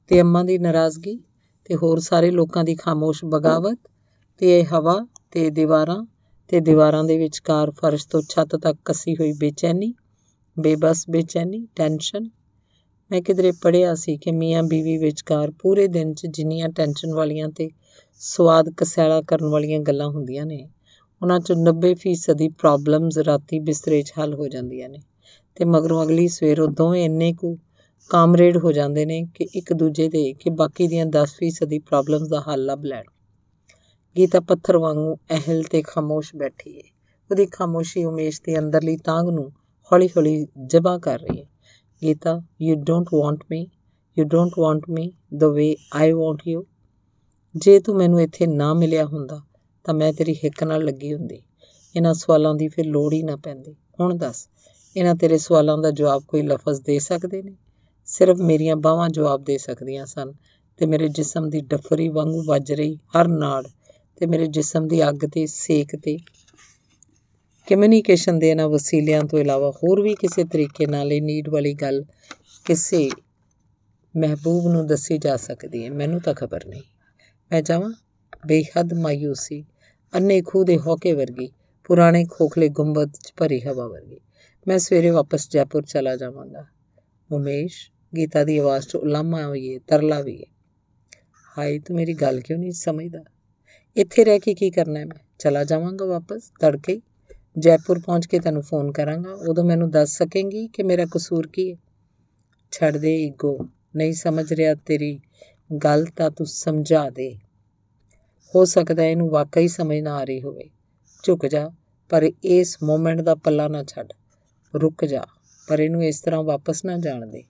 ਤੇ ਅੰਮਾ ਦੀ ਨਾਰਾਜ਼ਗੀ ਤੇ ਹੋਰ ਸਾਰੇ ਲੋਕਾਂ ਦੀ ਖਾਮੋਸ਼ ਬਗਾਵਤ ਤੇ ਇਹ ਹਵਾ ਤੇ ਦੀਵਾਰਾਂ ਤੇ ਦੀਵਾਰਾਂ ਦੇ ਵਿਚਕਾਰ ਫਰਸ਼ ਤੋਂ ਛੱਤ ਤੱਕ ਕੱਸੀ ਹੋਈ ਬੇਚੈਨੀ ਬੇਬਸ ਬੇਚੈਨੀ ਟੈਨਸ਼ਨ ਮੈਂ ਕਿਧਰੇ ਪੜਿਆ ਸੀ ਕਿ ਮੀਆਂ ਬੀਵੀ ਵਿਚਕਾਰ ਪੂਰੇ ਦਿਨ 'ਚ ਜਿੰਨੀਆਂ ਟੈਨਸ਼ਨ ਵਾਲੀਆਂ ਤੇ ਸਵਾਦ ਕਸੈਲਾ ਕਰਨ ਵਾਲੀਆਂ ਗੱਲਾਂ ਹੁੰਦੀਆਂ ਨੇ ਉਹਨਾਂ 'ਚੋਂ 90% ਦੀ ਪ੍ਰੋਬਲਮਸ ਰਾਤੀ ਬਿਸਤਰੇ 'ਚ ਹੱਲ ਹੋ ਜਾਂਦੀਆਂ ਨੇ ਤੇ ਮਗਰੋਂ ਅਗਲੀ ਸਵੇਰ ਉਹ ਦੋਵੇਂ ਇੰਨੇ ਕੁ ਕਾਮਰੇਡ ਹੋ ਜਾਂਦੇ ਨੇ ਕਿ ਇੱਕ ਦੂਜੇ ਦੇ ਕਿ ਬਾਕੀ ਦੀਆਂ 10% ਦੀ ਪ੍ਰੋਬਲਮਸ ਦਾ ਹੱਲ ਲੱਭ ਲੈਣ ਗੀਤਾ ਪੱਥਰ ਵਾਂਗੂ ਅਹਿਲ ਤੇ ਖਾਮੋਸ਼ ਬੈਠੀ ਏ ਉਹਦੀ ਖਾਮੋਸ਼ੀ ਉਮੇਸ਼ ਦੇ ਅੰਦਰਲੀ ਤਾਂਗ ਨੂੰ ਹੌਲੀ-ਹੌਲੀ ਜਬਾ ਕਰ ਰਹੀ ਹੈ Geeta you don't want me you don't want me the way I want you ਜੇ ਤੂੰ ਮੈਨੂੰ ਇੱਥੇ ਨਾ ਮਿਲਿਆ ਹੁੰਦਾ ਤਾਂ ਮੈਂ ਤੇਰੀ ਹਿੱਕ ਨਾਲ ਲੱਗੀ ਹੁੰਦੀ ਇਹਨਾਂ ਸਵਾਲਾਂ ਦੀ ਫਿਰ ਲੋੜ ਹੀ ਨਾ ਪੈਂਦੀ ਹੁਣ ਦੱਸ ਇਹਨਾਂ ਤੇਰੇ ਸਵਾਲਾਂ ਦਾ ਜਵਾਬ ਕੋਈ ਲਫ਼ਜ਼ ਦੇ ਸਕਦੇ ਨੇ ਸਿਰਫ ਮੇਰੀਆਂ ਬਾਹਾਂ ਜਵਾਬ ਦੇ ਸਕਦੀਆਂ ਸਨ ਤੇ ਮੇਰੇ ਜਿਸਮ ਦੀ ਡਫਰੀ ਵਾਂਗੂ ਵੱਜ ਰਹੀ ਹਰ ਨਾੜ ਤੇ ਮੇਰੇ ਜਿਸਮ ਦੀ ਅੱਗ ਤੇ ਸੇਕ ਤੇ ਕਮਿਊਨੀਕੇਸ਼ਨ ਦੇ ਇਹਨਾਂ ਵਸੀਲਿਆਂ ਤੋਂ ਇਲਾਵਾ ਹੋਰ ਵੀ ਕਿਸੇ ਤਰੀਕੇ ਨਾਲ ਇਹ ਨੀਡ ਵਾਲੀ ਗੱਲ ਕਿਸੇ ਮਹਿਬੂਬ ਨੂੰ ਦੱਸੀ ਜਾ ਸਕਦੀ ਹੈ ਮੈਨੂੰ ਤਾਂ ਖਬਰ ਨਹੀਂ ਮੈਂ ਜਾਵਾਂ ਬੇਹੱਦ ਮਾਇੂਸੀ ਅੰਨੇ ਖੂ ਦੇ ਹੋਕੇ ਵਰਗੀ ਪੁਰਾਣੇ ਖੋਖਲੇ ਗੁੰਬਦ 'ਚ ਭਰੀ ਹਵਾ ਵਰਗੀ ਮੈਂ ਸਵੇਰੇ ਵਾਪਸ ਜੈਪੁਰ ਚਲਾ ਜਾਵਾਂਗਾ ਉਮੇਸ਼ ਗੀਤਾ ਦੀ ਆਵਾਜ਼ 'ਚ ਉਲਾਮਾ ਹੋਈਏ ਤਰਲਾ ਵੀ ਹਾਈ ਤੂੰ ਮੇਰੀ ਗੱਲ ਕਿਉਂ ਨਹੀਂ ਸਮਝਦਾ ਇੱਥੇ ਰਹਿ ਕੇ ਕੀ ਕਰਨਾ ਹੈ ਮੈਂ ਚਲਾ ਜਾਵਾਂਗਾ ਵਾਪਸ ਤੜਕੇ ਜੈਪੁਰ ਪਹੁੰਚ ਕੇ ਤੈਨੂੰ ਫੋਨ ਕਰਾਂਗਾ ਉਦੋਂ ਮੈਨੂੰ ਦੱਸ ਸਕੇਂਗੀ ਕਿ ਮੇਰਾ ਕਸੂਰ ਕੀ ਹੈ ਛੱਡ ਦੇ ਈਗੋ ਨਹੀਂ ਸਮਝ ਰਿਹਾ ਤੇਰੀ ਗੱਲ ਤਾਂ ਤੂੰ ਸਮਝਾ ਦੇ ਹੋ ਸਕਦਾ ਇਹਨੂੰ ਵਾਕਈ ਸਮਝ ਨਾ ਆ ਰਹੀ ਹੋਵੇ ਝੁਕ ਜਾ ਪਰ ਇਸ ਮੂਮੈਂਟ ਦਾ ਪੱਲਾ ਨਾ ਛੱਡ ਰੁਕ ਜਾ ਪਰ ਇਹਨੂੰ ਇਸ ਤਰ੍ਹਾਂ ਵਾਪਸ ਨਾ ਜਾਣ ਦੇ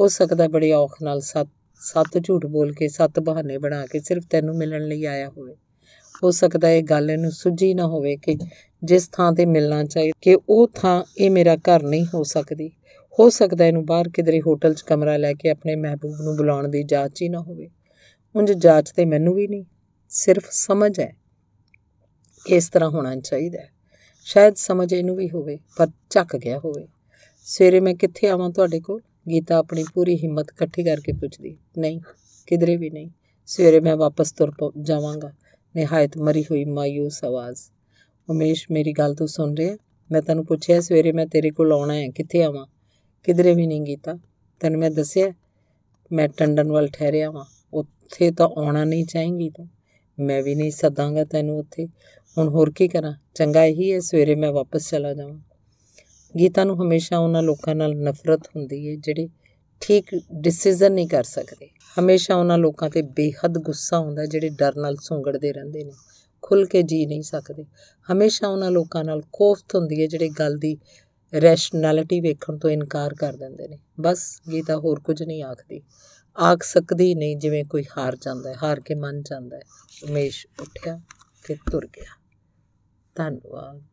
ਹੋ ਸਕਦਾ ਬੜੀ ਔਖ ਨਾਲ ਸੱਤ ਸੱਤ ਝੂਠ ਬੋਲ ਕੇ ਸੱਤ ਬਹਾਨੇ ਬਣਾ ਕੇ ਸਿਰਫ ਤੈਨੂੰ ਮਿਲਣ ਲਈ ਆਇਆ ਹੋਵੇ ਹੋ ਸਕਦਾ ਇਹ ਗੱਲ ਇਹਨੂੰ ਸੁਝੀ ਨਾ ਹੋਵੇ ਕਿ ਜਿਸ ਥਾਂ ਤੇ ਮਿਲਣਾ ਚਾਹੀਦਾ ਕਿ ਉਹ ਥਾਂ ਇਹ ਮੇਰਾ ਘਰ ਨਹੀਂ ਹੋ ਸਕਦੀ ਹੋ ਸਕਦਾ ਇਹਨੂੰ ਬਾਹਰ ਕਿਧਰੇ ਹੋਟਲ 'ਚ ਕਮਰਾ ਲੈ ਕੇ ਆਪਣੇ ਮਹਿਬੂਬ ਨੂੰ ਬੁਲਾਉਣ ਦੀ ਜਾਚ ਹੀ ਨਾ ਹੋਵੇ ਉੰਜ ਜਾਚ ਤੇ ਮੈਨੂੰ ਵੀ ਨਹੀਂ ਸਿਰਫ ਸਮਝ ਹੈ ਇਸ ਤਰ੍ਹਾਂ ਹੋਣਾ ਚਾਹੀਦਾ ਸ਼ਾਇਦ ਸਮਝ ਇਹਨੂੰ ਵੀ ਹੋਵੇ ਪਰ ਝੱਕ ਗਿਆ ਹੋਵੇ ਸਵੇਰੇ ਮੈਂ ਕਿੱਥੇ ਆਵਾਂ ਤੁਹਾਡੇ ਕੋਲ ਗੀਤਾ ਆਪਣੀ ਪੂਰੀ ਹਿੰਮਤ ਇਕੱਠੀ ਕਰਕੇ ਪੁੱਛਦੀ ਨਹੀਂ ਕਿਧਰੇ ਵੀ ਨਹੀਂ ਸਵੇਰੇ ਮੈਂ ਵਾਪਸ ਤੁਰ ਜਾਵਾਂਗਾ ਨਿਹਾਇਤ ਮਰੀ ਹੋਈ ਮਾਇੂਸ ਆਵਾਜ਼ ਉਮੇਸ਼ ਮੇਰੀ ਗੱਲ ਤੂੰ ਸੁਣ ਰਿਹਾ ਮੈਂ ਤੈਨੂੰ ਪੁੱਛਿਆ ਸਵੇਰੇ ਮੈਂ ਤੇਰੇ ਕੋਲ ਆਉਣਾ ਹੈ ਕਿੱਥੇ ਆਵਾਂ ਕਿਧਰੇ ਵੀ ਨਹੀਂ ਕੀਤਾ ਤੈਨੂੰ ਮੈਂ ਦੱਸਿਆ ਮੈਂ ਟੰਡਨ ਵੱਲ ਠਹਿਰਿਆ ਵਾਂ ਉੱਥੇ ਤਾਂ ਆਉਣਾ ਨਹੀਂ ਚਾਹੀਂਗੀ ਤੂੰ ਮੈਂ ਵੀ ਨਹੀਂ ਸਦਾਂਗਾ ਤੈਨੂੰ ਉੱਥੇ ਹੁਣ ਹੋਰ ਕੀ ਕਰਾਂ ਚੰਗਾ ਇਹੀ ਹੈ ਸਵੇਰੇ ਮੈਂ ਵਾਪਸ ਚਲਾ ਜਾਵਾਂ ਗੀਤਾ ਨੂੰ ਹਮੇਸ਼ਾ ਉਹਨਾਂ ਲੋਕਾਂ ਨਾਲ ਨਫ਼ਰਤ ਹੁੰਦੀ ਹੈ ਜਿਹੜੇ ਠੀਕ ਡਿਸੀਜਨ ਨਹੀਂ ਕਰ ਸਕਦੇ ਹਮੇਸ਼ਾ ਉਹਨਾਂ ਲੋਕਾਂ ਤੇ ਬੇਹੱਦ ਗੁੱਸਾ ਹੁੰਦਾ ਜਿਹੜੇ ਡਰ ਨਾਲ ਸੁੰਗੜਦੇ ਰਹਿੰਦੇ ਨੇ ਖੁੱਲ ਕੇ ਜੀ ਨਹੀਂ ਸਕਦੇ ਹਮੇਸ਼ਾ ਉਹਨਾਂ ਲੋਕਾਂ ਨਾਲ ਕੋਫਤ ਹੁੰਦੀ ਹੈ ਜਿਹੜੇ ਗੱਲ ਦੀ ਰੈਸ਼ਨੈਲਿਟੀ ਵੇਖਣ ਤੋਂ ਇਨਕਾਰ ਕਰ ਦਿੰਦੇ ਨੇ ਬਸ ਗੀਤਾ ਹੋਰ ਕੁਝ ਨਹੀਂ ਆਖਦੀ ਆਖ ਸਕਦੀ ਨਹੀਂ ਜਿਵੇਂ ਕੋਈ ਹਾਰ ਜਾਂਦਾ ਹੈ ਹਾਰ ਕੇ ਮੰਨ ਜਾਂਦਾ ਹੈ ਉਮੇਸ਼ ਉੱਠਿਆ ਤੇ ਤੁਰ ਗਿਆ ਧੰਨਵਾਦ